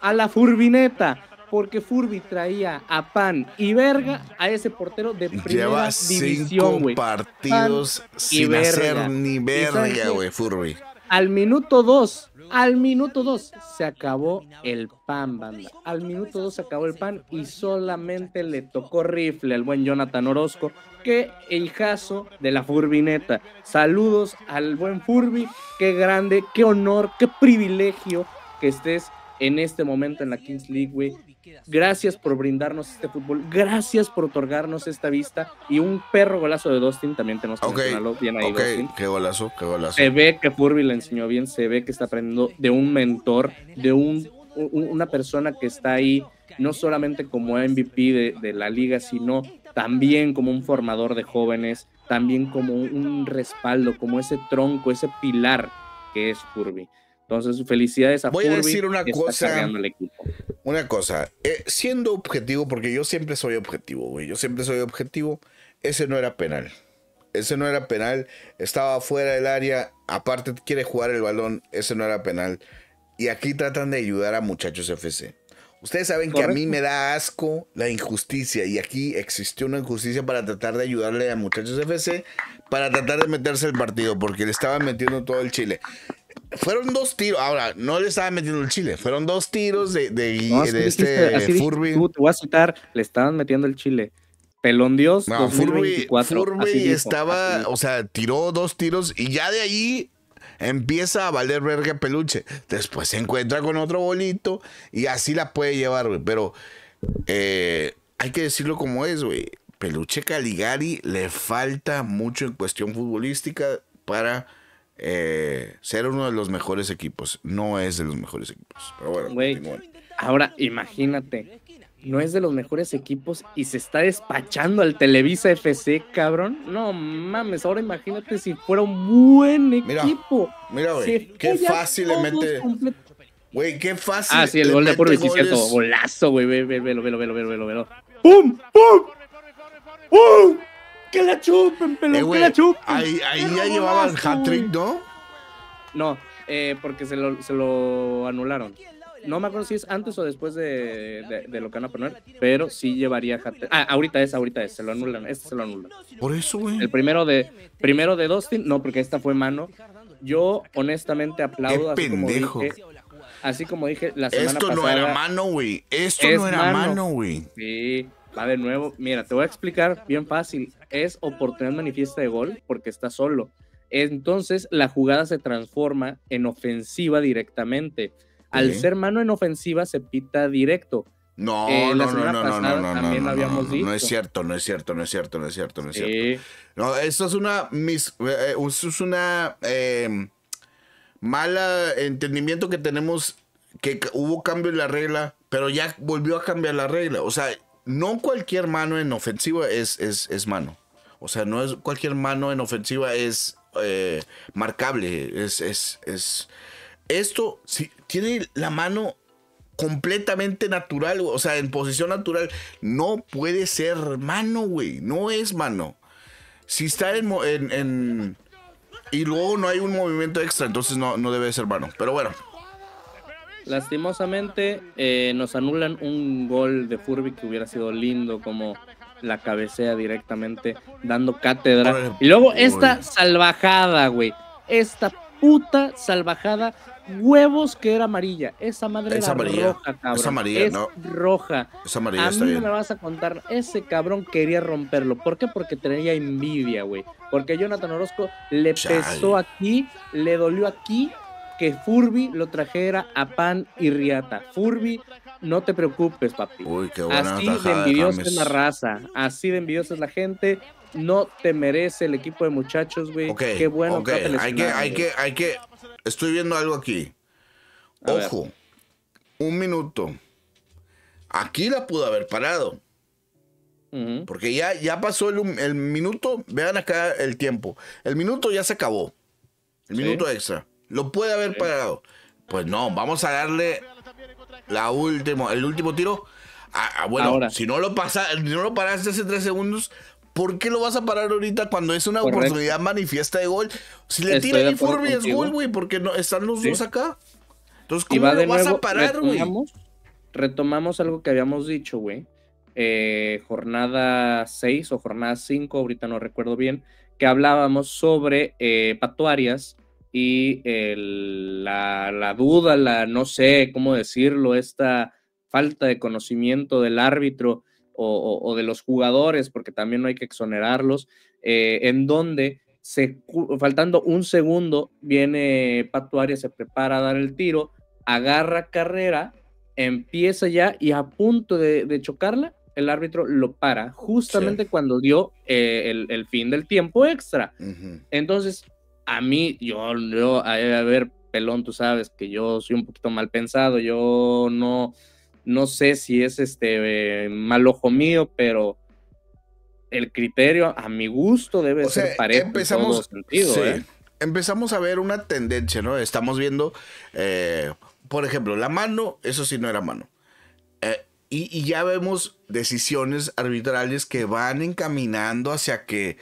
a la furbineta, porque Furby traía a Pan y Verga a ese portero de primera división, partidos sin hacer ni verga, güey, Furby. Al minuto 2, al minuto 2 se acabó el pan, banda. Al minuto 2 se acabó el pan y solamente le tocó rifle al buen Jonathan Orozco. el hijazo de la furbineta. Saludos al buen Furby. Qué grande, qué honor, qué privilegio que estés en este momento en la Kings League, Gracias por brindarnos este fútbol, gracias por otorgarnos esta vista y un perro golazo de Dustin también tenemos que okay, bien ahí. Okay, qué golazo, qué golazo. Se ve que Furby le enseñó bien, se ve que está aprendiendo de un mentor, de un, una persona que está ahí no solamente como MVP de, de la liga, sino también como un formador de jóvenes, también como un respaldo, como ese tronco, ese pilar que es Furby. Entonces, felicidades a Voy a decir una cosa. Una cosa, eh, siendo objetivo, porque yo siempre soy objetivo, güey, yo siempre soy objetivo, ese no era penal. Ese no era penal, estaba fuera del área, aparte quiere jugar el balón, ese no era penal. Y aquí tratan de ayudar a muchachos FC. Ustedes saben que a mí me da asco la injusticia y aquí existió una injusticia para tratar de ayudarle a muchachos FC para tratar de meterse el partido porque le estaban metiendo todo el Chile fueron dos tiros. Ahora, no le estaban metiendo el chile. Fueron dos tiros de, este Furby. te a citar, le estaban metiendo el chile. Pelón Dios. No, Furby, Furby estaba, o sea, tiró dos tiros y ya de ahí empieza a valer verga peluche. Después se encuentra con otro bolito y así la puede llevar, güey. Pero eh, hay que decirlo como es, güey. Peluche Caligari le falta mucho en cuestión futbolística para eh, ser uno de los mejores equipos. No es de los mejores equipos. Pero bueno, ahora imagínate, no es de los mejores equipos y se está despachando al Televisa FC, cabrón. No mames, ahora imagínate si fuera un buen equipo. Mira, güey, qué fácilmente. Güey, qué fácil. Ah, sí, el gol de por 27. Golazo, güey, velo, velo, velo, velo, velo, velo. ¡Pum! ¡Pum! ¡Pum! que la chupen, eh, pelón, que la chupen. Ahí, ahí ya llevaban hat-trick, ¿no? No, eh, porque se lo, se lo anularon no me acuerdo si es antes o después de, de, lo que van a poner, pero sí llevaría hat Ah, ahorita es, ahorita es, se lo anulan, este se lo anulan. Por eso, güey. El primero de, primero de Dustin, no, porque esta fue mano. Yo honestamente aplaudo. así Como dije, así como dije la semana Esto pasada. Esto no era mano, güey. Esto no era mano, güey. Sí. Va de nuevo. Mira, te voy a explicar bien fácil. Es oportunidad manifiesta de gol porque está solo. Entonces la jugada se transforma en ofensiva directamente. Al ser mano en ofensiva se pita directo. No, eh, no, no, no, no, no, no, no, es cierto, no es cierto, no es cierto, no es cierto, no es cierto. No, esto es una mis, eh, eh, es una mala entendimiento que tenemos que hubo cambio en la regla, pero ya volvió a cambiar la regla. O sea, no cualquier mano en ofensiva es, es, mano. O sea, no es cualquier mano en ofensiva es eh, marcable. Es, es, Esto si, tiene la mano completamente natural, o sea, en posición natural. No puede ser mano, güey. No es mano. Si está en, Y luego no hay un movimiento extra, entonces no, no debe ser mano. Pero bueno. Lastimosamente eh, nos anulan un gol de Furby que hubiera sido lindo como la cabecea directamente dando cátedra. Y luego esta salvajada, güey. Esta puta salvajada. Huevos que era amarilla. Esa madre era roja, cabrón. Es amarilla, no. roja. amarilla, a mí no me vas a contar. Ese cabrón quería romperlo. ¿Por qué? Porque tenía envidia, güey. Porque Jonathan Orozco le pesó aquí, le dolió aquí que Furby lo trajera a Pan y Riata. Furby, no te preocupes, papi. Uy, qué buena Así de envidiosa es la raza, así de envidiosa es la gente. No te merece el equipo de muchachos, güey. qué bueno. hay que, hay que, hay que. Estoy viendo algo aquí. Ojo, un minuto. Aquí la pudo haber parado. Porque ya, ya pasó el, minuto, vean acá el tiempo. El minuto ya se acabó. El minuto extra. Lo puede haber parado. Pues no, vamos a darle la el último tiro. Ah, bueno, si no lo pasa, no lo paraste hace tres segundos, ¿por qué lo vas a parar ahorita cuando es una oportunidad manifiesta de gol? Si le tira el Furby es gol, güey, porque no, están los dos acá. Entonces, ¿cómo lo vas a parar, güey? Retomamos, algo que habíamos dicho, güey. Eh, jornada 6 o jornada 5, ahorita no recuerdo bien, que hablábamos sobre eh, Patuarias y la, duda, la no sé cómo decirlo, esta falta de conocimiento del árbitro o, de los jugadores, porque también no hay que exonerarlos, eh, en donde faltando un segundo, viene Patuaria, se prepara a dar el tiro, agarra carrera, empieza ya y a punto de, chocarla, el árbitro lo para justamente cuando dio eh, el, fin del tiempo extra. Entonces, a mí, yo, a, ver, pelón, tú sabes que yo soy un poquito mal pensado, yo no, no sé si es este mal ojo mío, pero el criterio a mi gusto debe ser parejo empezamos, en todo sentido, ¿eh? Empezamos a ver una tendencia, ¿no? Estamos viendo, eh, por ejemplo, la mano, eso sí no era mano. Eh, y, y, ya vemos decisiones arbitrales que van encaminando hacia que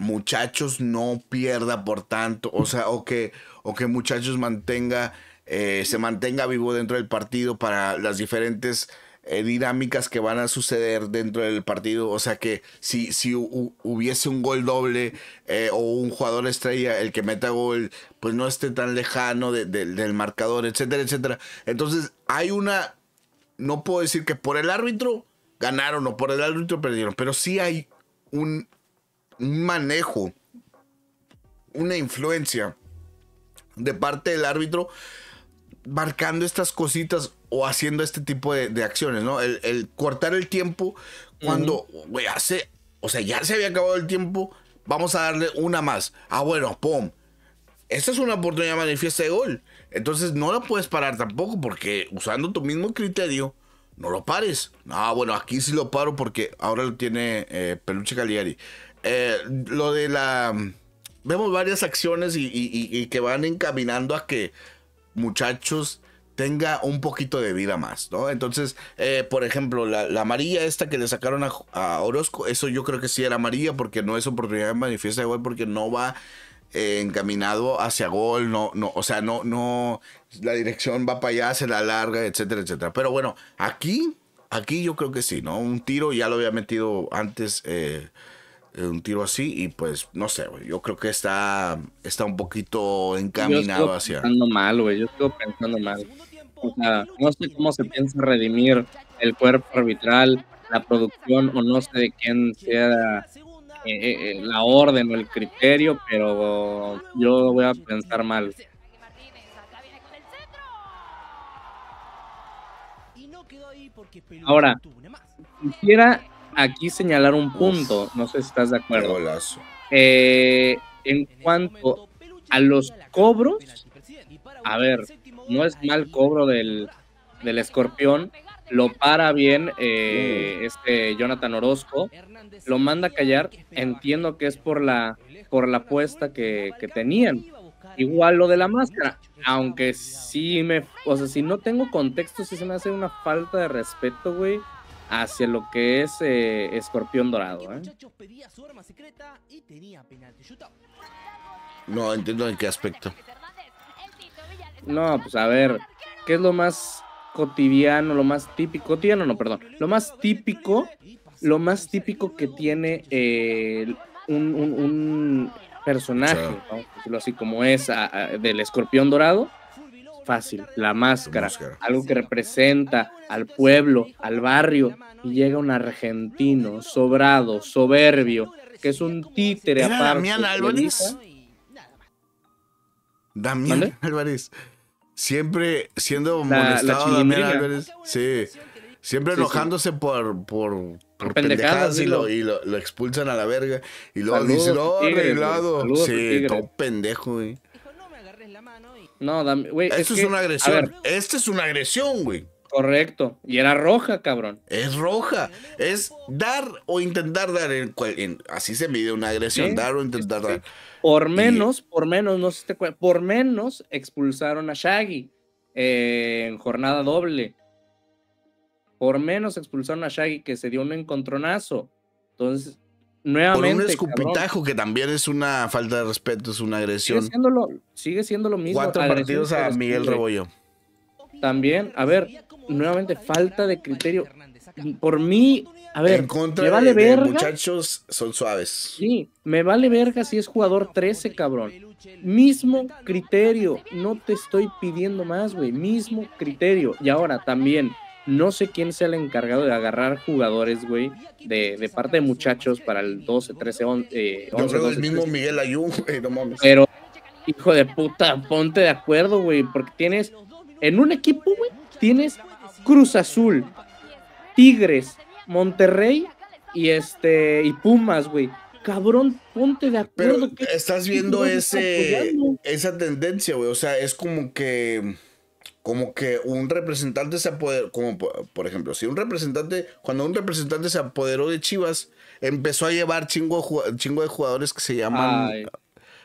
muchachos no pierda por tanto, o sea, o que, o que muchachos mantenga, eh, se mantenga vivo dentro del partido para las diferentes eh, dinámicas que van a suceder dentro del partido, o sea que si, si hubiese un gol doble eh, o un jugador estrella, el que meta gol, pues no esté tan lejano del marcador, etcétera, etcétera. Entonces hay una, no puedo decir que por el árbitro ganaron o por el árbitro perdieron, pero sí hay un un manejo, una influencia de parte del árbitro marcando estas cositas o haciendo este tipo de, acciones, ¿no? El, cortar el tiempo cuando, güey, hace, o sea, ya se había acabado el tiempo, vamos a darle una más. Ah, bueno, pum. Esta es una oportunidad manifiesta de gol. Entonces no la puedes parar tampoco porque usando tu mismo criterio, no lo pares. Ah, bueno, aquí sí lo paro porque ahora lo tiene eh, Peluche Cagliari. Eh, lo de la... Vemos varias acciones y, que van encaminando a que muchachos tenga un poquito de vida más, ¿no? Entonces, eh, por ejemplo, la, amarilla esta que le sacaron a, Orozco, eso yo creo que sí era amarilla porque no es oportunidad de manifiesta de porque no va eh, encaminado hacia gol, no, no, o sea, no, no, la dirección va para allá, se la larga, etcétera, etcétera. Pero bueno, aquí, aquí yo creo que sí, ¿no? Un tiro ya lo había metido antes eh, eh, un tiro así y pues no sé, yo creo que está, está un poquito encaminado hacia... Pensando mal, yo estoy pensando mal. O sea, no sé cómo se piensa redimir el cuerpo arbitral, la producción o no sé de quién sea eh, eh, la orden o el criterio, pero yo voy a pensar mal. Ahora, quisiera aquí señalar un punto, no sé si estás de acuerdo. Eh, en cuanto este a los cobros, a ver, no es mal cobro del, escorpión, lo para bien eh, este Jonathan Orozco, lo manda a callar, entiendo que es por la, por la apuesta que, tenían. Igual lo de la máscara, aunque sí me, o sea, si no tengo contexto, si se me hace una falta de respeto, güey, hacia lo que es eh, Escorpión Dorado. Este ¿eh? No entiendo en qué aspecto. No, pues a ver, ¿qué es lo más cotidiano, lo más típico? Cotidiano, no, perdón. Lo más típico, lo más típico que tiene eh, un, personaje, así como es del Escorpión Dorado fácil, la máscara, algo que representa al pueblo, al barrio, y llega un argentino sobrado, soberbio, que es un títere ¿Era aparte. Damián Álvarez. Damián Álvarez. Siempre siendo molestado Damián Álvarez. Sí. Siempre enojándose por, por, por pendejadas, y, lo, y lo, expulsan a la verga. Y luego dice, no, arreglado. Sí, todo pendejo, güey. No, dame, Esto es, una agresión. Esta es una agresión, güey. Correcto. Y era roja, cabrón. Es roja. Es dar o intentar dar. así se mide una agresión. Dar o intentar dar. Por menos, por menos, no sé por menos expulsaron a Shaggy eh, en jornada doble. Por menos expulsaron a Shaggy que se dio un encontronazo. Entonces, por un escupitajo que también es una falta de respeto, es una agresión. Sigue siendo lo, mismo. Cuatro partidos a Miguel Rebollo. También, a ver, nuevamente falta de criterio. Por mí, a ver, contra me vale verga. muchachos son suaves. Sí, me vale verga si es jugador 13, cabrón. Mismo criterio, no te estoy pidiendo más, güey, mismo criterio. Y ahora también no sé quién sea el encargado de agarrar jugadores, güey, de, parte de muchachos para el 12, 13, 11. Eh, Yo creo el mismo Miguel Ayun, güey, no mames. Pero, hijo de puta, ponte de acuerdo, güey, porque tienes. En un equipo, güey, tienes Cruz Azul, Tigres, Monterrey y este y Pumas, güey. Cabrón, ponte de acuerdo. Pero estás viendo ese, esa tendencia, güey. O sea, es como que como que un representante se apoderó, como por, ejemplo, si un representante, cuando un representante se apoderó de Chivas, empezó a llevar chingo, chingo de jugadores que se llaman...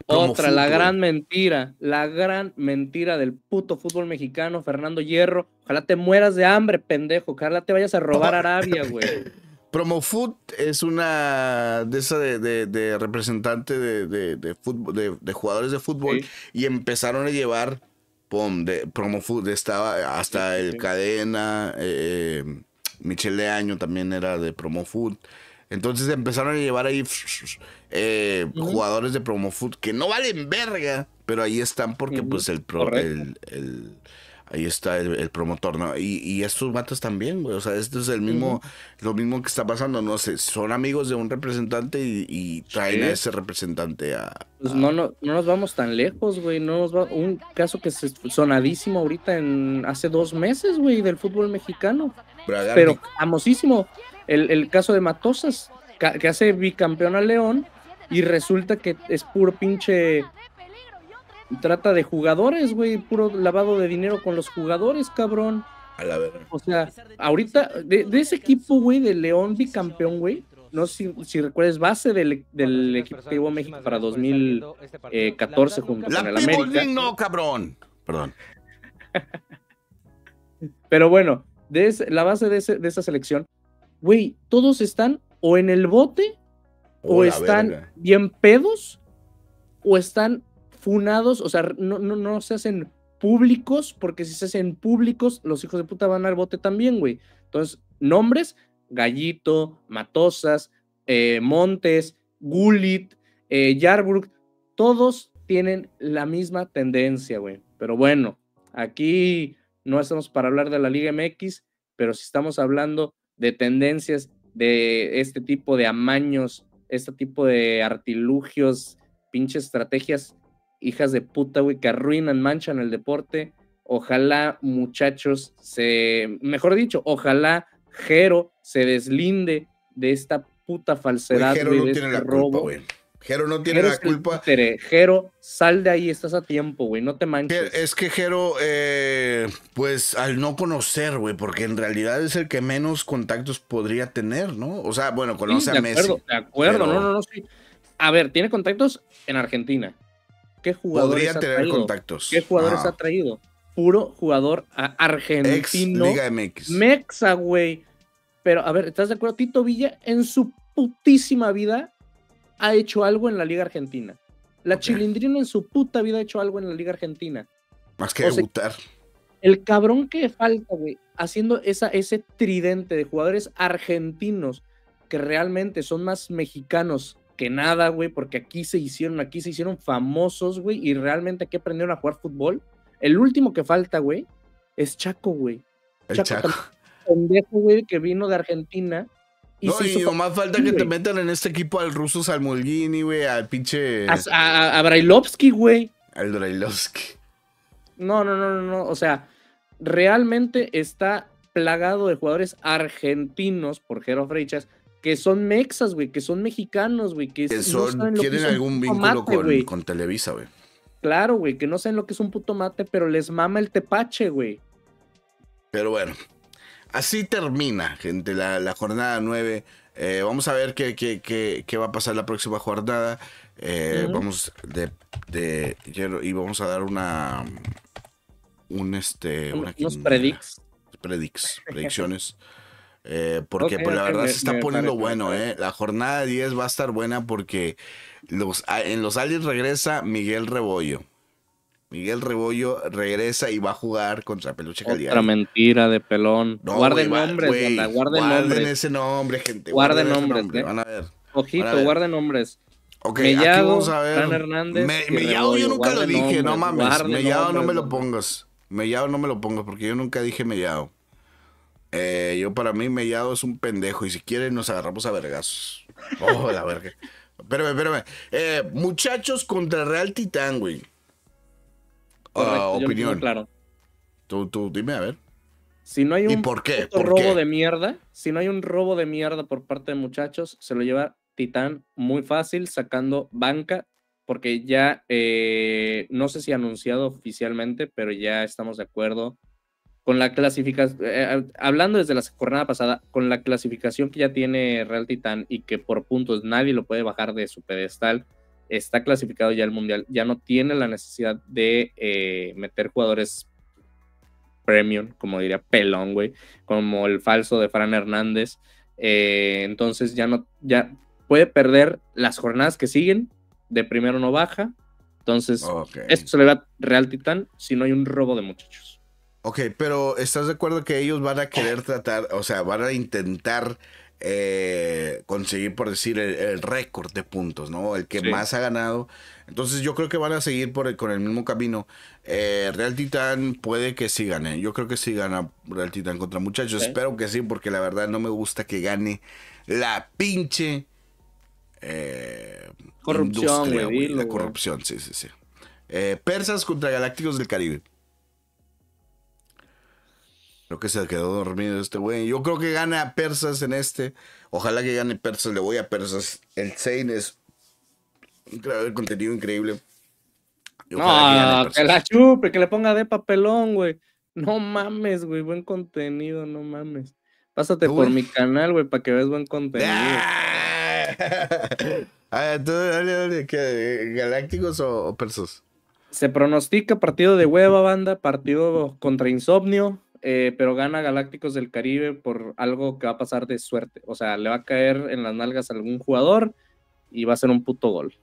Otra, la gran mentira, la gran mentira del puto fútbol mexicano, Fernando Hierro. Ojalá te mueras de hambre, pendejo. Ojalá te vayas a robar Arabia, güey. Promofood es una de esa de, de, de representante de, fútbol, de, jugadores de fútbol y empezaron a llevar POM, de Promo Food, estaba eh, hasta el Cadena, eh, eh Año también era de Promo Food. Entonces empezaron a llevar ahí eh, jugadores de Promo Food que no valen verga, pero ahí están porque pues el, el, ahí está el, promotor, ¿no? Y, y, estos vatos también, güey, o sea, esto es el mismo, lo mismo que está pasando, no sé, son amigos de un representante y, traen a ese representante pues a... no, no, no, nos vamos tan lejos, güey, nos Un caso que es sonadísimo ahorita en hace dos meses, güey, del fútbol mexicano, pero famosísimo, el, el caso de Matosas, que hace bicampeón a León y resulta que es puro pinche trata de jugadores, güey, puro lavado de dinero con los jugadores, cabrón. A la verdad. O sea, ahorita, de, ese equipo, güey, de León bicampeón, güey, no sé si, recuerdes base del, e-, del equipo que llevó México para 2014 este eh, junto con el América. no, cabrón! Perdón. Pero bueno, de la base de, esa selección, güey, todos están o en el bote, o, están bien pedos, o están funados, o sea, no, no, no se hacen públicos, porque si se hacen públicos, los hijos de puta van al bote también, güey. Entonces, nombres, Gallito, Matosas, eh, Montes, Gulit, eh, todos tienen la misma tendencia, güey. Pero bueno, aquí no estamos para hablar de la Liga MX, pero si estamos hablando de tendencias de este tipo de amaños, este tipo de artilugios, pinches estrategias hijas de puta, güey, que arruinan, manchan el deporte. Ojalá, muchachos, se, mejor dicho, ojalá Jero se deslinde de esta puta falsedad. Jero no tiene este la robo. culpa, güey. Jero no tiene la culpa. Jero, sal de ahí, estás a tiempo, güey, no te manches. Es que Jero, eh, pues al no conocer, güey, porque en realidad es el que menos contactos podría tener, ¿no? O sea, bueno, conoce a Messi. De acuerdo, de acuerdo, no, no, no, sí. A ver, tiene contactos en Argentina, ¿Qué jugadores ha traído? ¿Qué jugadores ha traído? Puro jugador argentino. Ex MX. Mexa, güey. Pero, a ver, ¿estás de acuerdo? Tito Villa en su putísima vida ha hecho algo en la Liga Argentina. La Chilindrina en su puta vida ha hecho algo en la Liga Argentina. Más que debutar. El cabrón que falta, güey, haciendo esa, ese tridente de jugadores argentinos que realmente son más mexicanos que nada, güey, porque aquí se hicieron, aquí se hicieron famosos, güey, y realmente aquí aprendieron a jugar fútbol. El último que falta, güey, es Chaco, güey. El Chaco. Chaco. viejo, güey, que vino de Argentina. Y no, más falta que te metan en este equipo al ruso Salmolguini, güey, al pinche. A, a, Brailovsky, güey. Al Brailovsky. No, no, no, no, no. O sea, realmente está plagado de jugadores argentinos por Jero Freichas que son mexas, güey, que son mexicanos, güey, que, son, tienen algún vínculo con, Televisa, güey. Claro, güey, que no saben lo que es un puto mate, pero les mama el tepache, güey. Pero bueno, así termina, gente, la, la jornada nueve. Eh, vamos a ver qué, qué, qué, qué, va a pasar la próxima jornada. Eh, vamos de, de, y vamos a dar una un este una unos predicts predicts predicciones Eh, porque pues, la verdad se está poniendo bueno, eh. La jornada 10 va a estar buena porque los, ah, en los Aliens regresa Miguel Rebollo. Miguel Rebollo regresa y va a jugar contra Peluche Caliente. Otra mentira de pelón. guarden nombres, guarden, ese nombre, gente. Guarden, nombres. Nombre. ¿eh? a ver. Ojito, guarden nombres. Ok, aquí vamos a ver. Hernández. Mellado yo nunca lo dije, no mames. Mellado no me lo pongas. Mellado no me lo pongas porque yo nunca dije Mellado. Eh, yo para mí Mellado es un pendejo y si quieren nos agarramos a vergazos. de oh, la verga. Espérame, espérame. Eh, muchachos contra Real Titán, güey. Ah, opinión. Claro. Tú, tú, dime, a ver. Si no hay un robo de mierda, si no hay un robo de mierda por parte de muchachos, se lo lleva Titán muy fácil sacando banca, porque ya eh, no sé si ha anunciado oficialmente, pero ya estamos de acuerdo con la clasificación, eh, eh, hablando desde la jornada pasada, con la clasificación que ya tiene Real Titán y que por puntos nadie lo puede bajar de su pedestal, está clasificado ya el Mundial, ya no tiene la necesidad de eh, meter jugadores premium, como diría pelón, güey, como el falso de Fran Hernández. entonces ya no, ya puede perder las jornadas que siguen, de primero no baja. Entonces, esto se le va Real Titán si no hay un robo de muchachos. Ok, pero ¿estás de acuerdo que ellos van a querer tratar, o sea, van a intentar eh, conseguir, por decir, el, récord de puntos, ¿no? El que más ha ganado. Entonces yo creo que van a seguir por con el mismo camino. Eh, Real Titan puede que sí gane. Yo creo que sí gana Real Titán contra muchachos. Espero que sí, porque la verdad no me gusta que gane la pinche... Eh, corrupción, La corrupción, sí, sí, sí. Persas contra Galácticos del Caribe que se quedó dormido este güey. Yo creo que gana Persas en este. Ojalá que gane Persas. Le voy a Persas. El Zane es un creador de contenido increíble. No, que, la chupe, que le ponga de papelón, güey. No mames, güey. Buen contenido, no mames. Pásate por mi canal, güey, para que veas buen contenido. Ah. Ah, ¿Galácticos o, o Persas? Se pronostica partido de hueva, banda, partido contra insomnio, eh, pero gana Galácticos del Caribe por algo que va a pasar de suerte. O sea, le va a caer en las nalgas a algún jugador y va a ser un puto gol.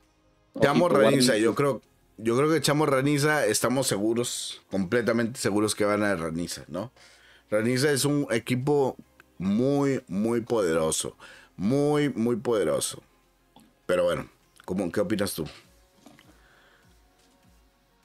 Chamo Raniza, yo creo, yo creo que Chamo Raniza estamos seguros, completamente seguros que van a Raniza, ¿no? Raniza es un equipo muy, muy poderoso. Muy, muy poderoso. Pero bueno, ¿cómo, ¿qué opinas tú?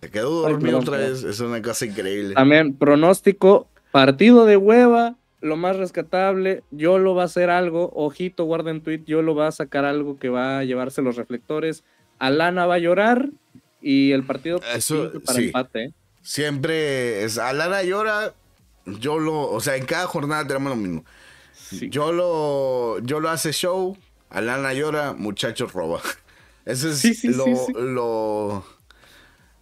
Te quedó dormido otra vez, es una cosa increíble. También, pronóstico Partido de hueva, lo más rescatable, Yolo va a hacer algo, ojito, guarden tweet, Yolo va a sacar algo que va a llevarse los reflectores, Alana va a llorar y el partido para empate. ¿eh? Siempre es Alana llora, lo, o sea, en cada jornada tenemos lo mismo. Sí. Yolo, hace show, Alana llora, muchachos roba. Eso es lo,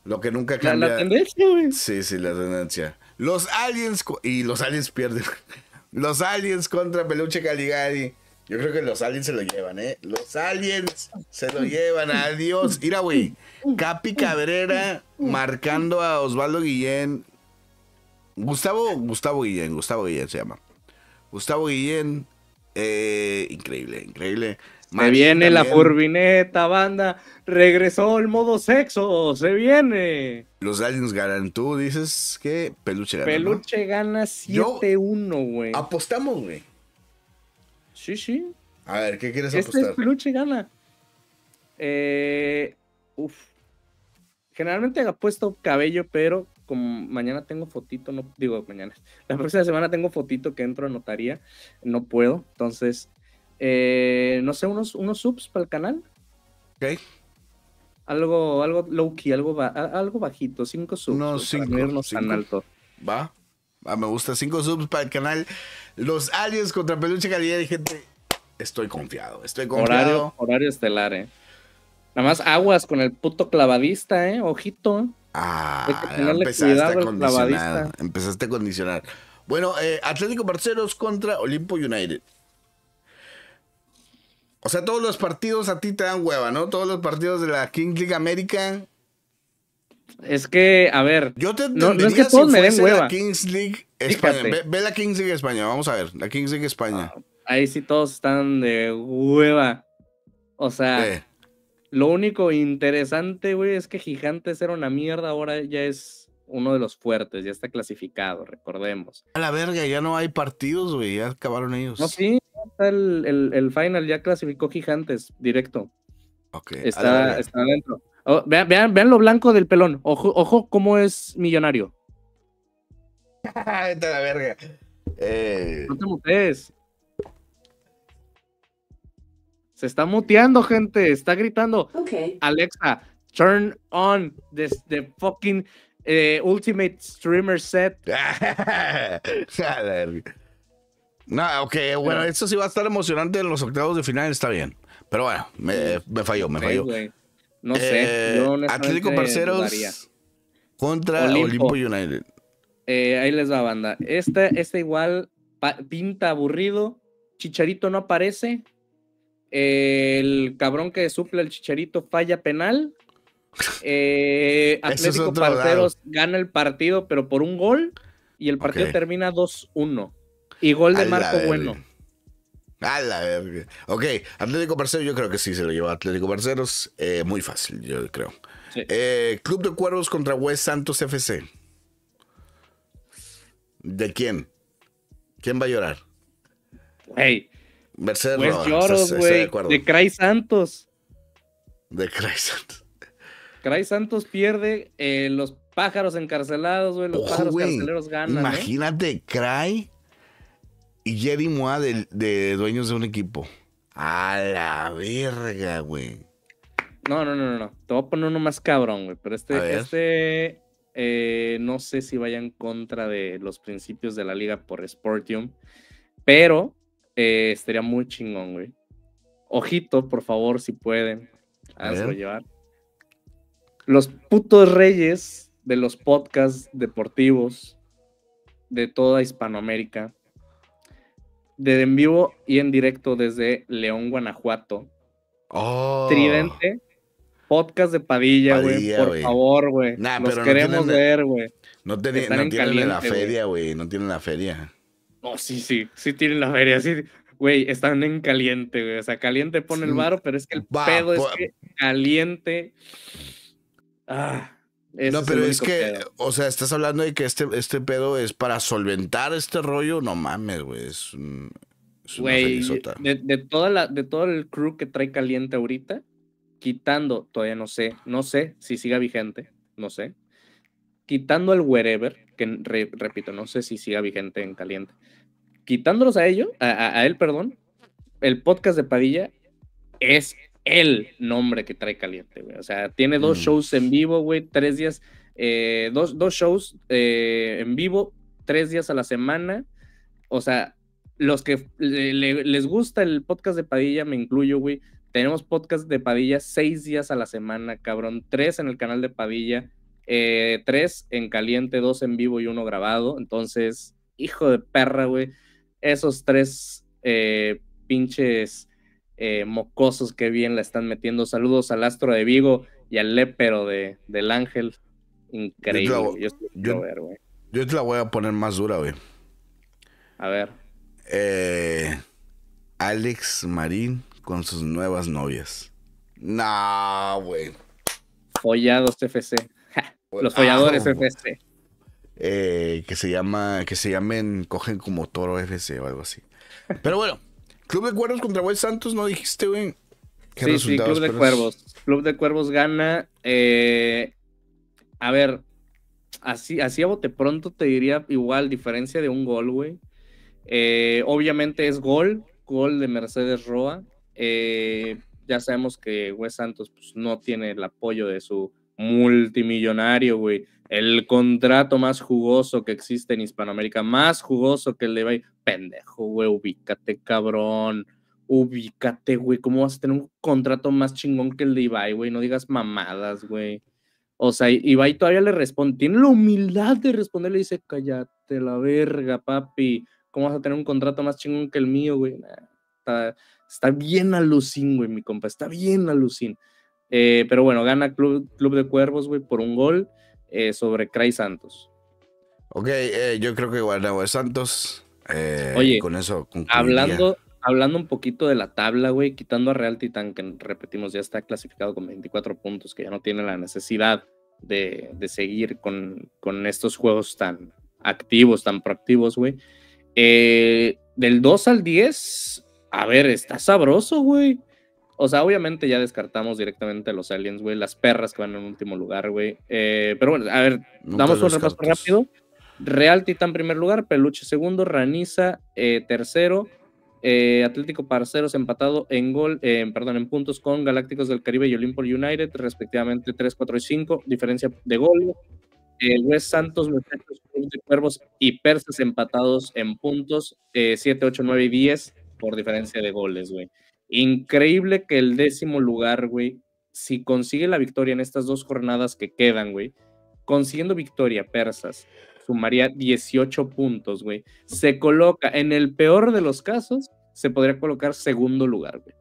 lo, que nunca cambia. tendencia, Sí, sí, la tendencia. Los aliens y los aliens pierden. Los aliens contra Peluche Caligari. Yo creo que los aliens se lo llevan, ¿eh? Los aliens se lo llevan. Adiós. Mira, güey. Capi Cabrera marcando a Osvaldo Guillén. Gustavo, Gustavo Guillén, Gustavo Guillén se llama. Gustavo Guillén. Eh, increíble, increíble. Me viene la furbineta, banda. Regresó el modo sexo. Se viene. Los aliens ganan. Tú dices que Peluche gana. Peluche gana 7-1, güey. Apostamos, güey. Sí, sí. A ver, ¿qué quieres este apostar? Es Peluche gana. Eh, uf. Generalmente apuesto cabello, pero como mañana tengo fotito, no digo mañana, la próxima semana tengo fotito que entro a notaría, no puedo, entonces eh, no sé, unos, unos subs para el canal. Ok. Algo, algo low key, algo, algo bajito, cinco subs. unos pues, cinco, para tan alto. Va. va me gusta. 5 subs para el canal. Los aliens contra Peluche Calidad gente. Estoy confiado, estoy confiado. Horario, horario estelar, eh. Nada más aguas con el puto clavadista, eh. Ojito, Ah, empezaste a condicionar. Empezaste a condicionar. Bueno, eh, Atlético Barceros contra Olimpo United. O sea, todos los partidos a ti te dan hueva, ¿no? Todos los partidos de la Kings League América. Es que, a ver. Yo te no, es que si me La Kings League España. Ve, la Kings League España, vamos a ver. La Kings League España. Ah, ahí sí todos están de hueva. O sea, lo único interesante, güey, es que gigantes era una mierda. Ahora ya es uno de los fuertes, ya está clasificado, recordemos. A la verga, ya no hay partidos, güey, ya acabaron ellos. No, sí, está el, final, ya clasificó Gigantes, directo. Ok. Está, está adentro. Oh, vean, lo blanco del pelón. Ojo, cómo es millonario. A la verga. Eh. No te mutees. Se está muteando, gente. Está gritando. Alexa, turn on the fucking eh, Ultimate Streamer Set. no, ok, bueno, esto sí va a estar emocionante en los octavos de final, está bien. Pero bueno, me, falló, me falló. no eh, sé. Atlético Parceros contra Olimpo, United. Eh, ahí les va, banda. Este, igual pinta aburrido. Chicharito no aparece. El cabrón que suple el chicharito falla penal. Eh, Atlético Parceros gana el partido, pero por un gol. Y el partido termina 2-1. Y gol de Marco Bueno. Ok, Atlético Parceros, yo creo que sí se lo lleva Atlético Parceros. Eh, muy fácil, yo creo. Eh, Club de Cuervos contra West Santos FC. ¿De quién? ¿Quién va a llorar? Hey. Mercedes pues De Cray Santos. De Cray Santos. Cray Santos pierde, eh, los pájaros encarcelados, güey, los pájaros carceleros ganan. ¿eh? Imagínate, Cry Cray y Jerry Moa de, dueños de un equipo. A la verga, güey. No, no, no, no, Te voy a poner uno más cabrón, güey. Pero este, este eh, no sé si vaya en contra de los principios de la liga por Sportium, pero estaría muy chingón, güey. Ojito, por favor, si pueden. Hazlo llevar los putos reyes de los podcasts deportivos de toda Hispanoamérica, de en vivo y en directo desde León, Guanajuato. Oh. Tridente, podcast de Padilla, güey, por favor, güey. los queremos ver, güey. No, tienen la feria, güey, no tienen la feria. No, sí, sí, sí tienen la feria, sí. Güey, están en caliente, güey. O sea, caliente pone el varo, pero es que el pedo es que caliente Ah, no, pero es, que, o sea, estás hablando de que este, este pedo es para solventar este rollo. No mames, güey. Es, un, güey, de, toda la, de todo el crew que trae caliente ahorita, quitando, todavía no sé, no sé si siga vigente, no sé. Quitando el wherever, que repito, no sé si siga vigente en caliente. Quitándolos a ellos, a, a él, perdón, el podcast de Padilla es el nombre que trae caliente, güey. O sea, tiene dos mm. shows en vivo, güey, tres días, eh, dos, shows eh, en vivo, tres días a la semana. O sea, los que les gusta el podcast de Padilla, me incluyo, güey. Tenemos podcast de Padilla seis días a la semana, cabrón. Tres en el canal de Padilla, eh, tres en caliente, dos en vivo y uno grabado. Entonces, hijo de perra, güey. Esos tres pinches eh, mocosos que bien la están metiendo. Saludos al Astro de Vigo y al Lépero de, del Ángel. Increíble. Yo, te la voy a poner más dura, güey. A ver. Eh, Alex Marín con sus nuevas novias. no güey. Follados FC. Los folladores ah, FC. Eh, que se llama, que se llamen, cogen como toro FC o algo así. Pero bueno, Club de Cuervos contra Güey Santos, ¿no dijiste, güey? sí, sí, Club de Cuervos. Club de Cuervos gana. Eh, a ver, así, así a bote pronto te diría igual, diferencia de un gol, güey. Eh, obviamente es gol, gol de Mercedes Roa. Eh, ya sabemos que Güey Santos pues, no tiene el apoyo de su multimillonario, güey. El contrato más jugoso que existe en Hispanoamérica, más jugoso que el de pendejo, güey, ubícate, cabrón, ubícate, güey, ¿cómo vas a tener un contrato más chingón que el de Ibai, güey? No digas mamadas, güey. O sea, Ibai todavía le responde, tiene la humildad de responder le dice, cállate la verga, papi, ¿cómo vas a tener un contrato más chingón que el mío, güey? está, bien alucin, güey, mi compa, está bien alucin. Eh, pero bueno, gana Club, Club de Cuervos, güey, por un gol eh, sobre Cray Santos. Ok, eh, yo creo que igual Santos. Eh, Oye, con eso hablando, hablando un poquito de la tabla, güey, quitando a Real Titan, que repetimos, ya está clasificado con 24 puntos, que ya no tiene la necesidad de, seguir con, con, estos juegos tan activos, tan proactivos, güey. Eh, del 2 al 10, a ver, está sabroso, güey. O sea, obviamente ya descartamos directamente a los aliens, güey, las perras que van en último lugar, güey. Eh, pero bueno, a ver, damos un repaso rápido. Real en primer lugar, Peluche segundo, Raniza eh, tercero, eh, Atlético Parceros empatado en gol, eh, perdón, en puntos con Galácticos del Caribe y Olimpo United, respectivamente 3, 4 y 5, diferencia de gol. El West Santos, de Cuervos y Persas empatados en puntos 7, 8, 9 y 10 por diferencia de goles, güey. Increíble que el décimo lugar, güey, si consigue la victoria en estas dos jornadas que quedan, güey, consiguiendo victoria Persas, sumaría 18 puntos, güey. Se coloca, en el peor de los casos, se podría colocar segundo lugar, güey.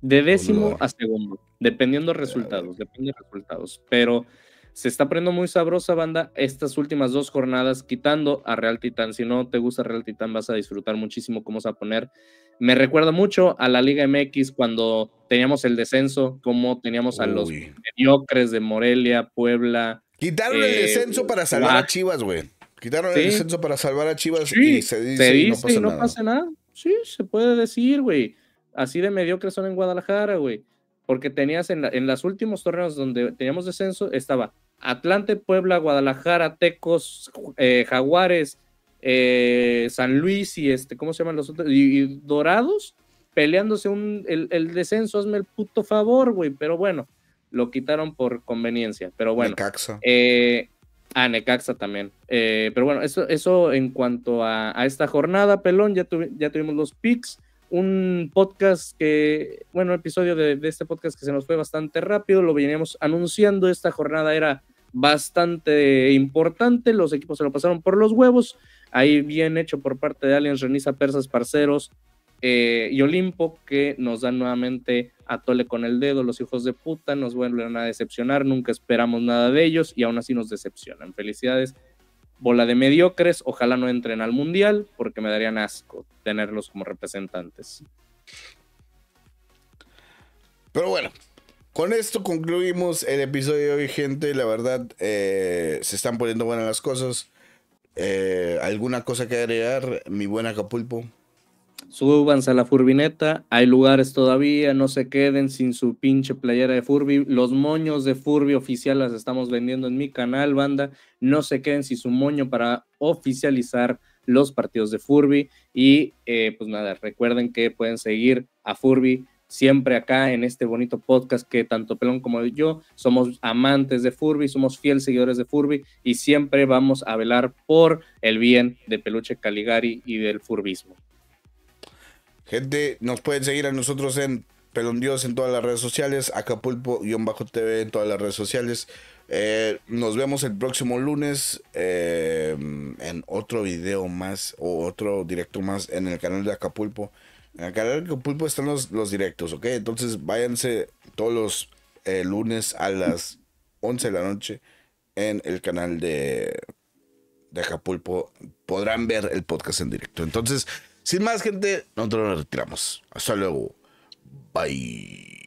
De décimo a segundo, dependiendo resultados, depende de resultados. Pero se está poniendo muy sabrosa, banda, estas últimas dos jornadas, quitando a Real Titán. Si no te gusta Real Titán, vas a disfrutar muchísimo cómo se va a poner. Me recuerda mucho a la Liga MX cuando teníamos el descenso, cómo teníamos a los mediocres de Morelia, Puebla, Quitaron el descenso para salvar a Chivas, güey. Quitaron el descenso para salvar a Chivas y se dice, no, pasa, nada. Sí, se puede decir, güey. Así de mediocre son en Guadalajara, güey. Porque tenías en, las los últimos torneos donde teníamos descenso, estaba Atlante, Puebla, Guadalajara, Tecos, eh, Jaguares, eh, San Luis y este, ¿cómo se llaman los otros? Y, Dorados peleándose un, el, el, descenso, hazme el puto favor, güey. Pero bueno, lo quitaron por conveniencia, pero bueno. Necaxa. Eh, ah, Necaxa también. Eh, pero bueno, eso, eso en cuanto a, esta jornada, Pelón, ya, ya tuvimos los picks, un podcast que, bueno, episodio de, de, este podcast que se nos fue bastante rápido, lo veníamos anunciando, esta jornada era bastante importante, los equipos se lo pasaron por los huevos, ahí bien hecho por parte de Aliens, Renisa, Persas, Parceros, eh, y Olimpo, que nos dan nuevamente a Tole con el dedo, los hijos de puta, nos vuelven a decepcionar, nunca esperamos nada de ellos y aún así nos decepcionan. Felicidades, bola de mediocres, ojalá no entren al mundial porque me darían asco tenerlos como representantes. Pero bueno, con esto concluimos el episodio de hoy, gente. La verdad, eh, se están poniendo buenas las cosas. Eh, ¿Alguna cosa que agregar, mi buen Acapulpo? súbanse a la furbineta, hay lugares todavía, no se queden sin su pinche playera de Furby, los moños de Furby oficial las estamos vendiendo en mi canal, banda, no se queden sin su moño para oficializar los partidos de Furby y eh, pues nada, recuerden que pueden seguir a Furby siempre acá en este bonito podcast que tanto Pelón como yo somos amantes de Furby, somos fieles seguidores de Furby y siempre vamos a velar por el bien de Peluche Caligari y del furbismo. Gente, nos pueden seguir a nosotros en Pelón Dios en todas las redes sociales, Acapulpo-TV en todas las redes sociales. Eh, nos vemos el próximo lunes eh, en otro video más o otro directo más en el canal de Acapulpo. En el canal de Acapulpo están los, los directos, ¿ok? Entonces váyanse todos los eh, lunes a las 11 de la noche en el canal de, de Acapulpo. Podrán ver el podcast en directo. Entonces... Sin más, gente, nosotros nos retiramos. Hasta luego. Bye.